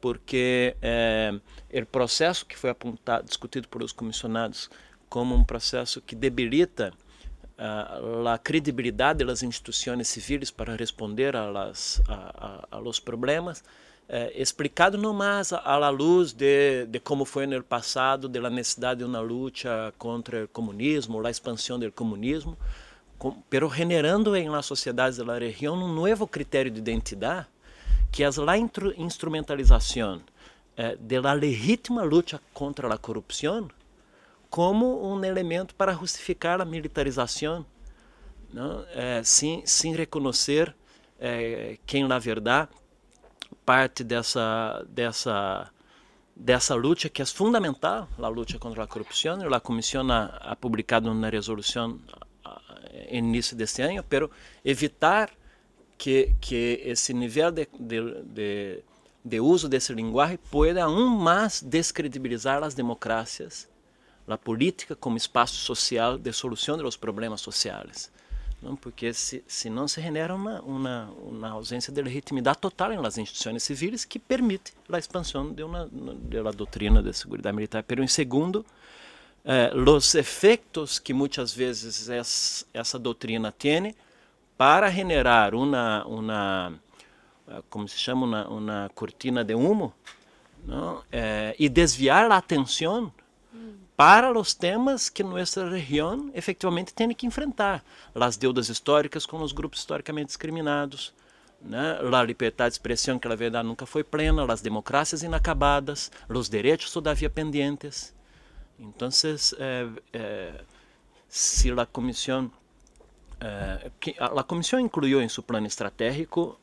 porque o eh, processo que foi apontado, discutido por os comissionados como um processo que debilita a credibilidade das instituições civis para responder a, a, a, a los problemas, eh, explicado não mais à luz de, de como foi no passado, da necessidade de uma luta contra o comunismo, a expansão do comunismo, mas generando em las sociedades da região um novo critério de identidade, que é a instrumentalização eh, da legítima luta contra a corrupção, como um elemento para justificar a militarização, não? Né? É, sem, sem reconhecer é, quem, na verdade, parte dessa, dessa, dessa luta que é fundamental, a luta contra a corrupção. A Comissão ha, ha publicado uma resolução no é, início deste ano, pero evitar que, que esse nível de, de, de, de uso desse linguagem pueda aún mais descredibilizar as democracias a política como espaço social de solução dos problemas sociais. Não, porque se, se não se genera uma, uma, uma ausência de legitimidade total nas instituições civis que permite a expansão de uma, de uma doutrina de segurança militar. Mas, em segundo, eh, os efeitos que muitas vezes essa doutrina tem para generar uma, uma eh, como se chama, uma, uma cortina de humo não? Eh, e desviar a atenção para os temas que nossa região efetivamente tem que enfrentar. As deudas históricas com os grupos historicamente discriminados, né? a liberdade de expressão que, na verdade, nunca foi plena, as democracias inacabadas, os direitos todavia pendentes. Então, eh, eh, se a comissão eh, ah, a comissão incluiu em seu plano estratégico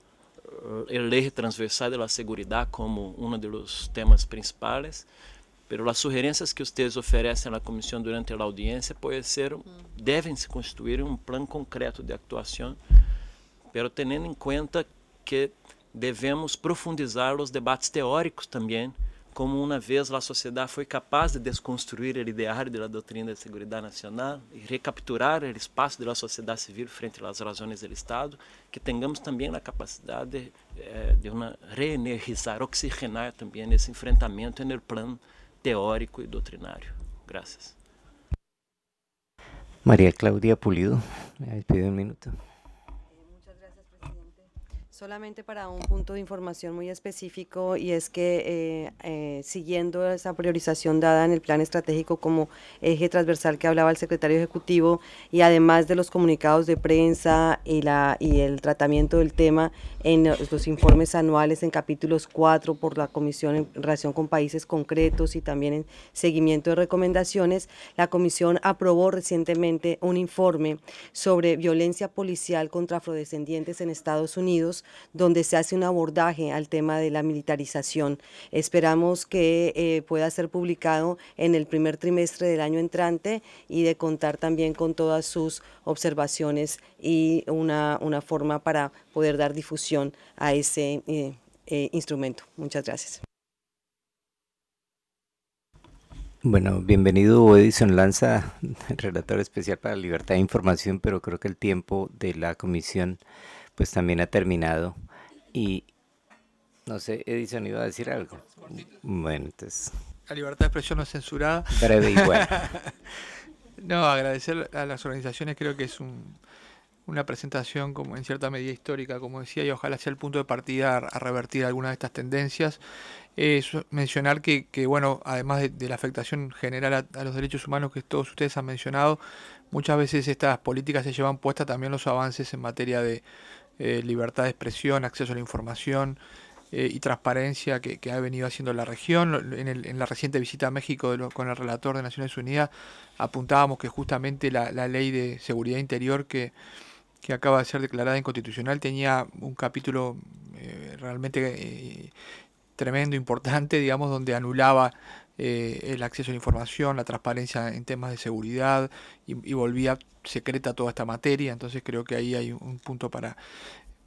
a lei transversal da segurança como um dos temas principais pero las sugerencias que ustedes ofrecen a la comisión durante la audiencia puede ser, mm. deben se constituir un plan concreto de actuación, pero teniendo en cuenta que devemos profundizar los debates teóricos también, como uma vez a sociedade foi capaz de desconstruir o ideário da doutrina de segurança nacional e recapturar o espaço da sociedade civil frente às razões do Estado, que tenhamos também a capacidade de, eh, de reenergizar, oxigenar também esse enfrentamento no plano teórico e doutrinário. Graças. Maria Claudia Pulido, me despido un minuto. Solamente para un punto de información muy específico y es que eh, eh, siguiendo esa priorización dada en el plan estratégico como eje transversal que hablaba el secretario ejecutivo y además de los comunicados de prensa y, la, y el tratamiento del tema en los informes anuales en capítulos 4 por la comisión en relación con países concretos y también en seguimiento de recomendaciones, la comisión aprobó recientemente un informe sobre violencia policial contra afrodescendientes en Estados Unidos donde se hace un abordaje al tema de la militarización. Esperamos que eh, pueda ser publicado en el primer trimestre del año entrante y de contar también con todas sus observaciones y una, forma para poder dar difusión a ese eh, eh, instrumento. Muchas gracias. Bueno, bienvenido Edison Lanza, relator especial para libertad de información, pero creo que el tiempo de la comisión pues también ha terminado. Y no sé, Edison iba a decir algo. Bueno, entonces. La libertad de expresión no es censurada. Breve bueno no, agradecer a las organizaciones creo que es una presentación como en cierta medida histórica, como decía, y ojalá sea el punto de partida a revertir algunas de estas tendencias. mencionar que, bueno, además de, la afectación general a, a, los derechos humanos que todos ustedes han mencionado, muchas veces estas políticas se llevan puestas también los avances en materia de, eh, libertad de expresión, acceso a la información eh, y transparencia que, ha venido haciendo la región. En, la reciente visita a México con el relator de Naciones Unidas apuntábamos que justamente la, ley de seguridad interior que, acaba de ser declarada inconstitucional tenía un capítulo eh, realmente tremendo, importante, digamos, donde anulaba el acceso a la información, la transparencia en temas de seguridad y, y volvía secreta toda esta materia, entonces creo que ahí hay un punto para,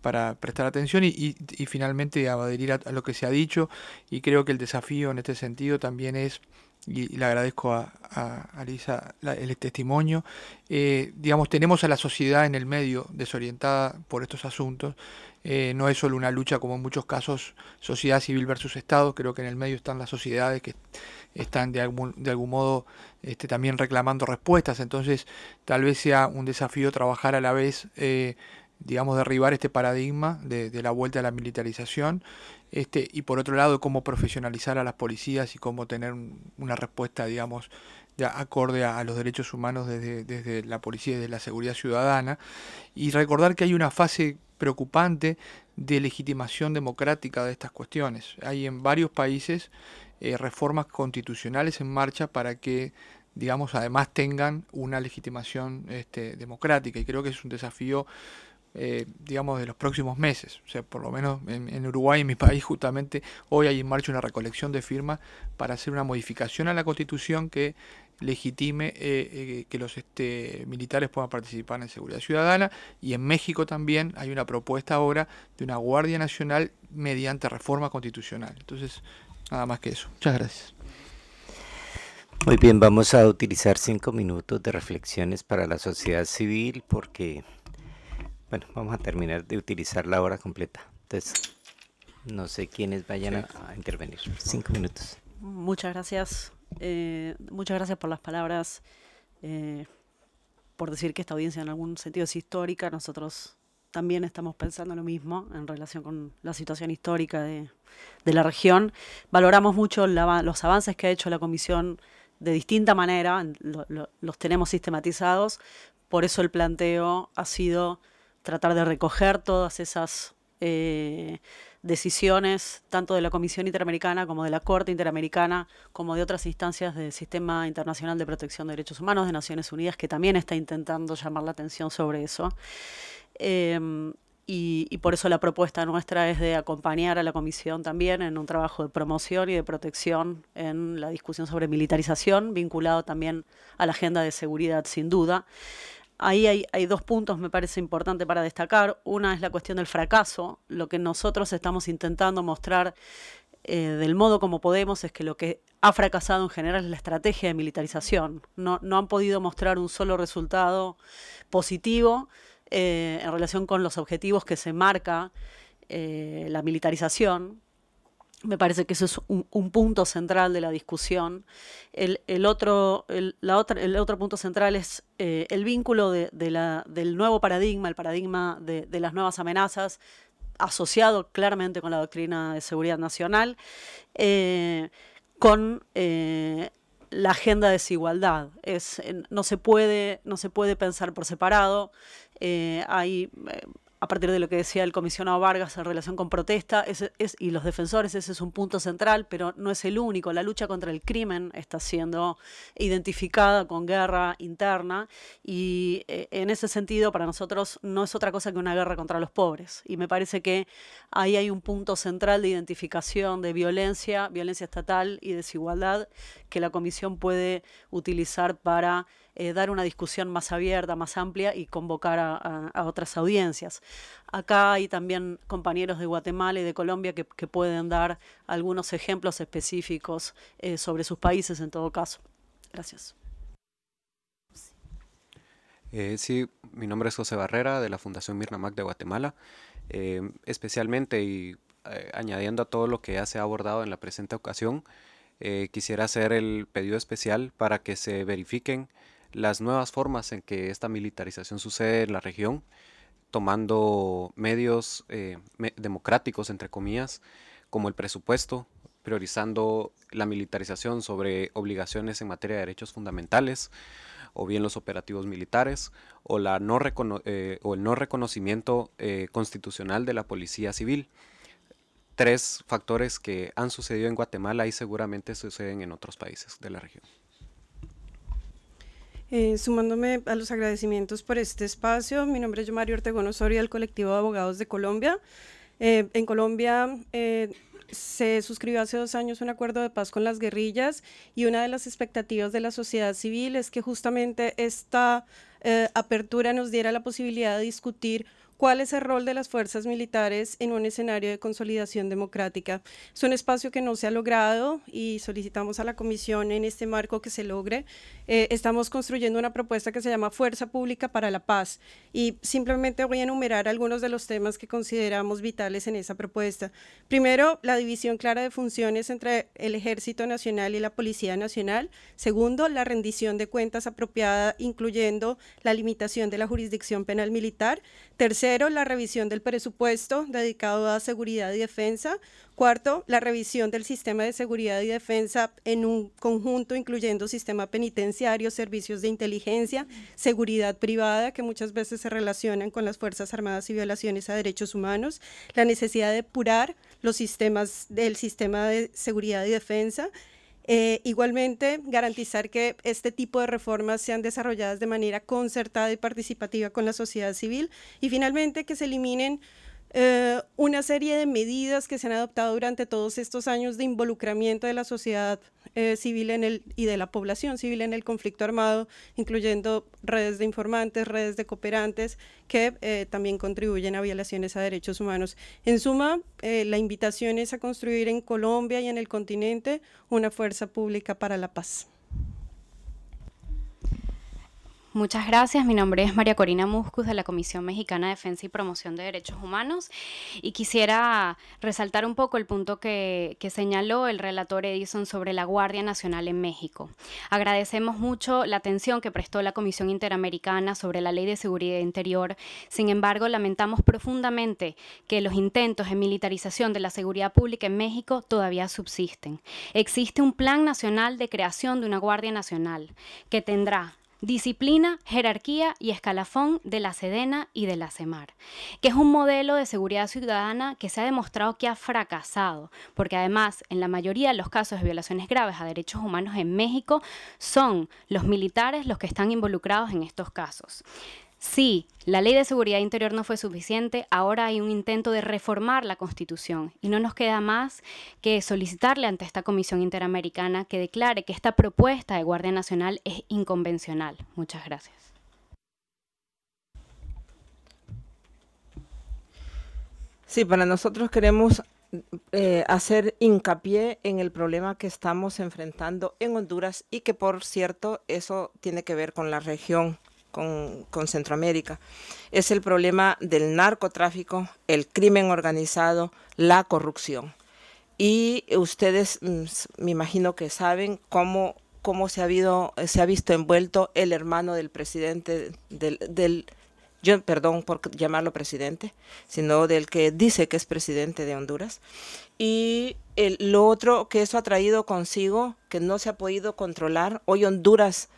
para prestar atención y, finalmente adherir a, lo que se ha dicho y creo que el desafío en este sentido también es y le agradezco a, a, el testimonio. Eh, digamos, tenemos a la sociedad en el medio desorientada por estos asuntos. Eh, no es solo una lucha, como en muchos casos, sociedad civil versus Estado. Creo que en el medio están las sociedades que están de algún, de algún modo este, también reclamando respuestas. Entonces, tal vez sea un desafío trabajar a la vez. Eh, digamos, derribar este paradigma de, la vuelta a la militarización, este, y por otro lado, cómo profesionalizar a las policías y cómo tener una respuesta, digamos, acorde a, los derechos humanos desde, la policía y desde la seguridad ciudadana, y recordar que hay una fase preocupante de legitimación democrática de estas cuestiones. Hay en varios países eh, reformas constitucionales en marcha para que digamos, además tengan una legitimación este, democrática. Y creo que es un desafío eh, digamos, de los próximos meses. O sea, por lo menos en, Uruguay, en mi país, justamente hoy hay en marcha una recolección de firmas para hacer una modificación a la Constitución que legitime eh, eh, que los este, militares puedan participar en seguridad ciudadana y en México también hay una propuesta ahora de una Guardia Nacional mediante reforma constitucional. Entonces, nada más que eso. Muchas gracias. Muy bien, vamos a utilizar cinco minutos de reflexiones para la sociedad civil porque bueno, vamos a terminar de utilizar la hora completa. Entonces, no sé quiénes vayan a, intervenir. Cinco minutos. Muchas gracias. Eh, muchas gracias por las palabras. Eh, por decir que esta audiencia en algún sentido es histórica. Nosotros también estamos pensando lo mismo en relación con la situación histórica de, la región. Valoramos mucho los avances que ha hecho la Comisión de distinta manera, los tenemos sistematizados. Por eso el planteo ha sido tratar de recoger todas esas eh, decisiones, tanto de la Comisión Interamericana como de la Corte Interamericana, como de otras instancias del Sistema Internacional de Protección de Derechos Humanos de Naciones Unidas, que también está intentando llamar la atención sobre eso. Em, y, por eso la propuesta nuestra es de acompañar a la Comisión también en un trabajo de promoción y de protección en la discusión sobre militarización, vinculado también a la agenda de seguridad, sin duda. Ahí hay, dos puntos, me parece importante para destacar. Una es la cuestión del fracaso. Lo que nosotros estamos intentando mostrar eh, del modo como podemos es que lo que ha fracasado en general es la estrategia de militarización. No, han podido mostrar un solo resultado positivo eh, en relación con los objetivos que se marca eh, la militarización me parece que eso es un, punto central de la discusión. El, otro, la otra, el otro punto central es eh, el vínculo de, la, del nuevo paradigma, el paradigma de, las nuevas amenazas, asociado claramente con la doctrina de seguridad nacional, eh, con eh, la agenda de desigualdad. Es, no, se puede, no se puede pensar por separado. hay a partir de lo que decía el comisionado Vargas en relación con protesta y los defensores, ese es un punto central, pero no es el único. La lucha contra el crimen está siendo identificada con guerra interna y eh, en ese sentido para nosotros no es otra cosa que una guerra contra los pobres. Y me parece que ahí hay un punto central de identificación de violencia, violencia estatal y desigualdad que la comisión puede utilizar para eh, dar una discusión más abierta, más amplia y convocar a, otras audiencias. Acá hay también compañeros de Guatemala y de Colombia que, pueden dar algunos ejemplos específicos eh, sobre sus países en todo caso. Gracias. Eh, sí, mi nombre es José Barrera de la Fundación Mirnamac de Guatemala. especialmente y añadiendo a todo lo que ya se ha abordado en la presente ocasión, quisiera hacer el pedido especial para que se verifiquen las nuevas formas en que esta militarización sucede en la región, tomando medios eh, democráticos, entre comillas, como el presupuesto, priorizando la militarización sobre obligaciones en materia de derechos fundamentales, o bien los operativos militares, o, la no eh, o el no reconocimiento eh, constitucional de la policía civil. Tres factores que han sucedido en Guatemala y seguramente suceden en otros países de la región. Eh, sumándome a los agradecimientos por este espacio, mi nombre es Mario Ortegón Osorio del colectivo de abogados de Colombia. Eh, en Colombia eh, se suscribió hace dos años un acuerdo de paz con las guerrillas y una de las expectativas de la sociedad civil es que justamente esta apertura nos diera la posibilidad de discutir cuál es el rol de las fuerzas militares en un escenario de consolidación democrática. Es un espacio que no se ha logrado y solicitamos a la Comisión en este marco que se logre. Eh, estamos construyendo una propuesta que se llama Fuerza Pública para la Paz y simplemente voy a enumerar algunos de los temas que consideramos vitales en esa propuesta. Primero, la división clara de funciones entre el Ejército Nacional y la Policía Nacional. Segundo, la rendición de cuentas apropiada, incluyendo la limitación de la jurisdicción penal militar. Tercero, Primero, la revisión del presupuesto dedicado a seguridad y defensa. Cuarto, la revisión del sistema de seguridad y defensa en un conjunto, incluyendo sistema penitenciario, servicios de inteligencia, seguridad privada, que muchas veces se relacionan con las Fuerzas Armadas y violaciones a derechos humanos. La necesidad de depurar los sistemas del sistema de seguridad y defensa eh, igualmente, garantizar que este tipo de reformas sean desarrolladas de manera concertada y participativa con la sociedad civil. Y finalmente, que se eliminen eh, una serie de medidas que se han adoptado durante todos estos años de involucramiento de la sociedad eh, civil y de la población civil en el conflicto armado, incluyendo redes de informantes, redes de cooperantes, que eh, también contribuyen a violaciones a derechos humanos. En suma, la invitación es a construir en Colombia y en el continente una fuerza pública para la paz. Muchas gracias. Mi nombre es María Corina Muscus de la Comisión Mexicana de Defensa y Promoción de Derechos Humanos y quisiera resaltar un poco el punto que, señaló el relator Edison sobre la Guardia Nacional en México. Agradecemos mucho la atención que prestó la Comisión Interamericana sobre la Ley de Seguridad Interior. Sin embargo, lamentamos profundamente que los intentos de militarización de la seguridad pública en México todavía subsisten. Existe un plan nacional de creación de una Guardia Nacional que tendrá disciplina, jerarquía y escalafón de la Sedena y de la CEMAR, que es un modelo de seguridad ciudadana que se ha demostrado que ha fracasado, porque además en la mayoría de los casos de violaciones graves a derechos humanos en México son los militares los que están involucrados en estos casos. Sí, la ley de seguridad interior no fue suficiente, ahora hay un intento de reformar la Constitución y no nos queda más que solicitarle ante esta Comisión Interamericana que declare que esta propuesta de Guardia Nacional es inconvencional. Muchas gracias. Sí, para nosotros queremos eh, hacer hincapié en el problema que estamos enfrentando en Honduras y que, por cierto, eso tiene que ver con la región con, Centroamérica. Es el problema del narcotráfico, el crimen organizado, la corrupción. Y ustedes mm, me imagino que saben cómo, cómo se, ha habido, se ha visto envuelto el hermano del presidente del, del yo, perdón por llamarlo presidente, sino del que dice que es presidente de Honduras. Y el, lo otro que eso ha traído consigo, que no se ha podido controlar, hoy Honduras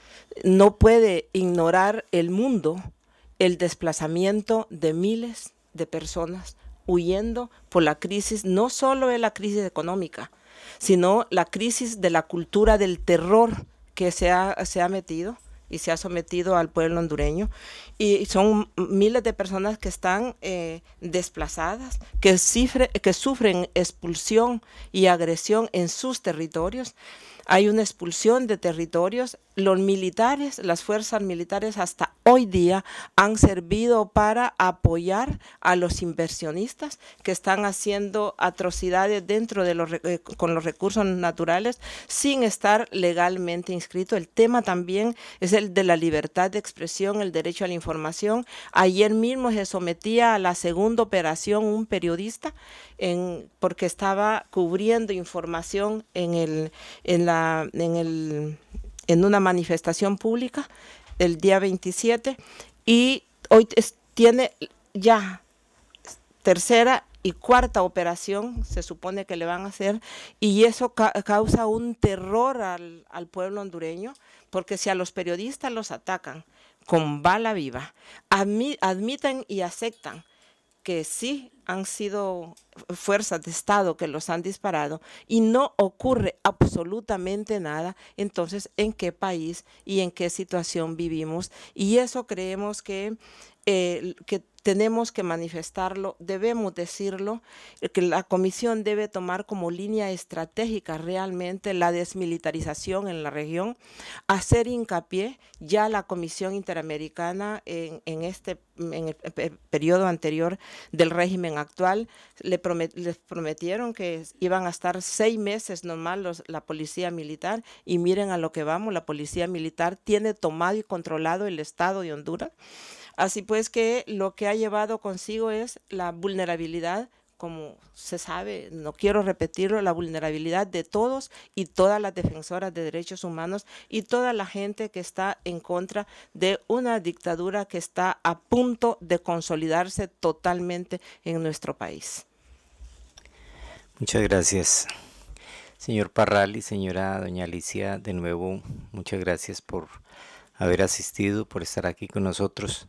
no puede ignorar el mundo, el desplazamiento de miles de personas huyendo por la crisis, no solo es la crisis económica, sino la crisis de la cultura del terror que se ha, se ha metido y se ha sometido al pueblo hondureño. Y son miles de personas que están eh, desplazadas, que, cifre, que sufren expulsión y agresión en sus territorios. Hay una expulsión de territorios los militares, las fuerzas militares hasta hoy día han servido para apoyar a los inversionistas que están haciendo atrocidades dentro de los eh, con los recursos naturales sin estar legalmente inscrito. El tema también es el de la libertad de expresión, el derecho a la información. Ayer mismo se sometía a la segunda operación un periodista en, porque estaba cubriendo información en el en la en el en una manifestación pública el día 27 y hoy tiene ya tercera y cuarta operación se supone que le van a hacer y eso causa un terror al, pueblo hondureño porque si a los periodistas los atacan con bala viva, admiten y aceptan que sí han sido fuerzas de Estado que los han disparado y no ocurre absolutamente nada, entonces en qué país y en qué situación vivimos. Y eso creemos que que tenemos que manifestarlo, debemos decirlo, eh, que la comisión debe tomar como línea estratégica realmente la desmilitarización en la región, hacer hincapié ya la comisión interamericana en, este en el, periodo anterior del régimen actual, le les prometieron que iban a estar seis meses nomás la policía militar y miren a lo que vamos, la policía militar tiene tomado y controlado el estado de Honduras. Así pues que lo que ha llevado consigo es la vulnerabilidad como se sabe, no quiero repetirlo, la vulnerabilidad de todos y todas las defensoras de derechos humanos y toda la gente que está en contra de una dictadura que está a punto de consolidarse totalmente en nuestro país. Muchas gracias, señor Parral y señora doña Alicia. De nuevo, muchas gracias por haber asistido, por estar aquí con nosotros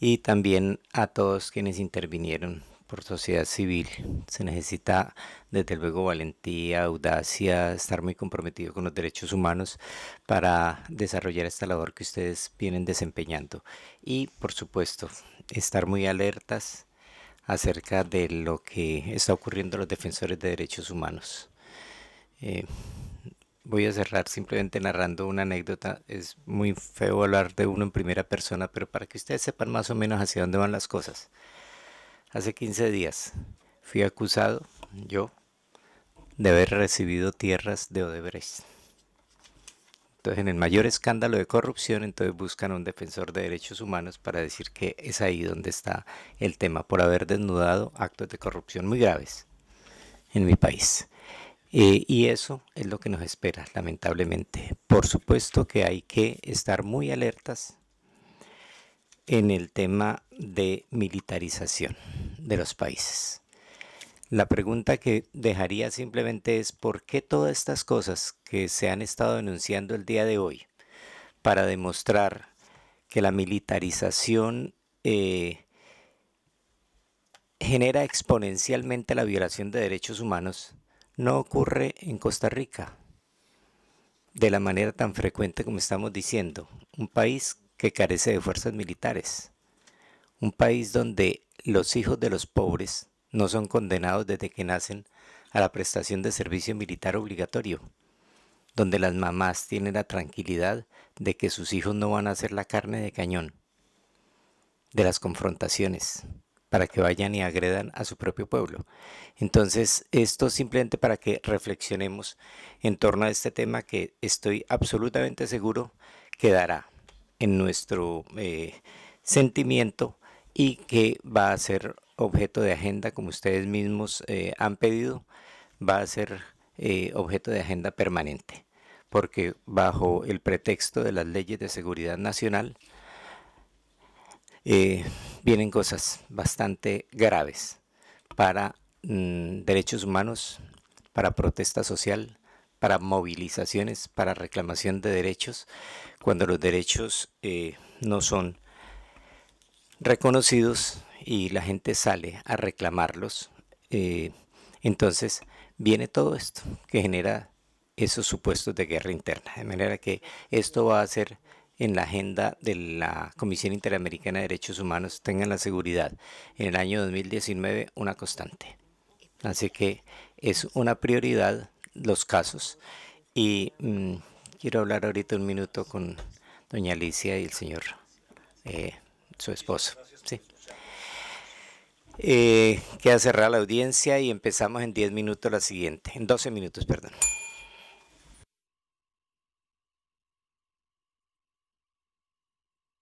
y también a todos quienes intervinieron por sociedad civil. Se necesita desde luego valentía, audacia, estar muy comprometido con los derechos humanos para desarrollar esta labor que ustedes vienen desempeñando. Y por supuesto, estar muy alertas acerca de lo que está ocurriendo los defensores de derechos humanos. Eh, Voy a cerrar simplemente narrando una anécdota. Es muy feo hablar de uno en primera persona, pero para que ustedes sepan más o menos hacia dónde van las cosas. Hace 15 días fui acusado, yo, de haber recibido tierras de Odebrecht. Entonces, en el mayor escándalo de corrupción, entonces buscan un defensor de derechos humanos para decir que es ahí donde está el tema, por haber desnudado actos de corrupción muy graves en mi país. Eh, y eso es lo que nos espera, lamentablemente. Por supuesto que hay que estar muy alertas en el tema de militarización de los países. La pregunta que dejaría simplemente es por qué todas estas cosas que se han estado denunciando el día de hoy para demostrar que la militarización eh, genera exponencialmente la violación de derechos humanos, no ocurre en Costa Rica de la manera tan frecuente como estamos diciendo. Un país que carece de fuerzas militares. Un país donde los hijos de los pobres no son condenados desde que nacen a la prestación de servicio militar obligatorio, donde las mamás tienen la tranquilidad de que sus hijos no van a ser la carne de cañón, de las confrontaciones, para que vayan y agredan a su propio pueblo. Entonces, esto simplemente para que reflexionemos en torno a este tema que estoy absolutamente seguro quedará en nuestro eh, sentimiento y que va a ser objeto de agenda, como ustedes mismos eh, han pedido, va a ser eh, objeto de agenda permanente, porque bajo el pretexto de las leyes de seguridad nacional, eh, vienen cosas bastante graves para mm, derechos humanos, para protesta social, para movilizaciones, para reclamación de derechos, cuando los derechos eh, no son reconocidos y la gente sale a reclamarlos. Eh, entonces viene todo esto que genera esos supuestos de guerra interna. De manera que esto va a ser en la agenda de la Comisión Interamericana de Derechos Humanos, tengan la seguridad, en el año 2019 una constante. Así que es una prioridad los casos. Y mm, quiero hablar ahorita un minuto con doña Alicia y el señor, eh, su esposo. Eh, queda cerrada la audiencia y empezamos en 10 minutos la siguiente, en 12 minutos, perdón.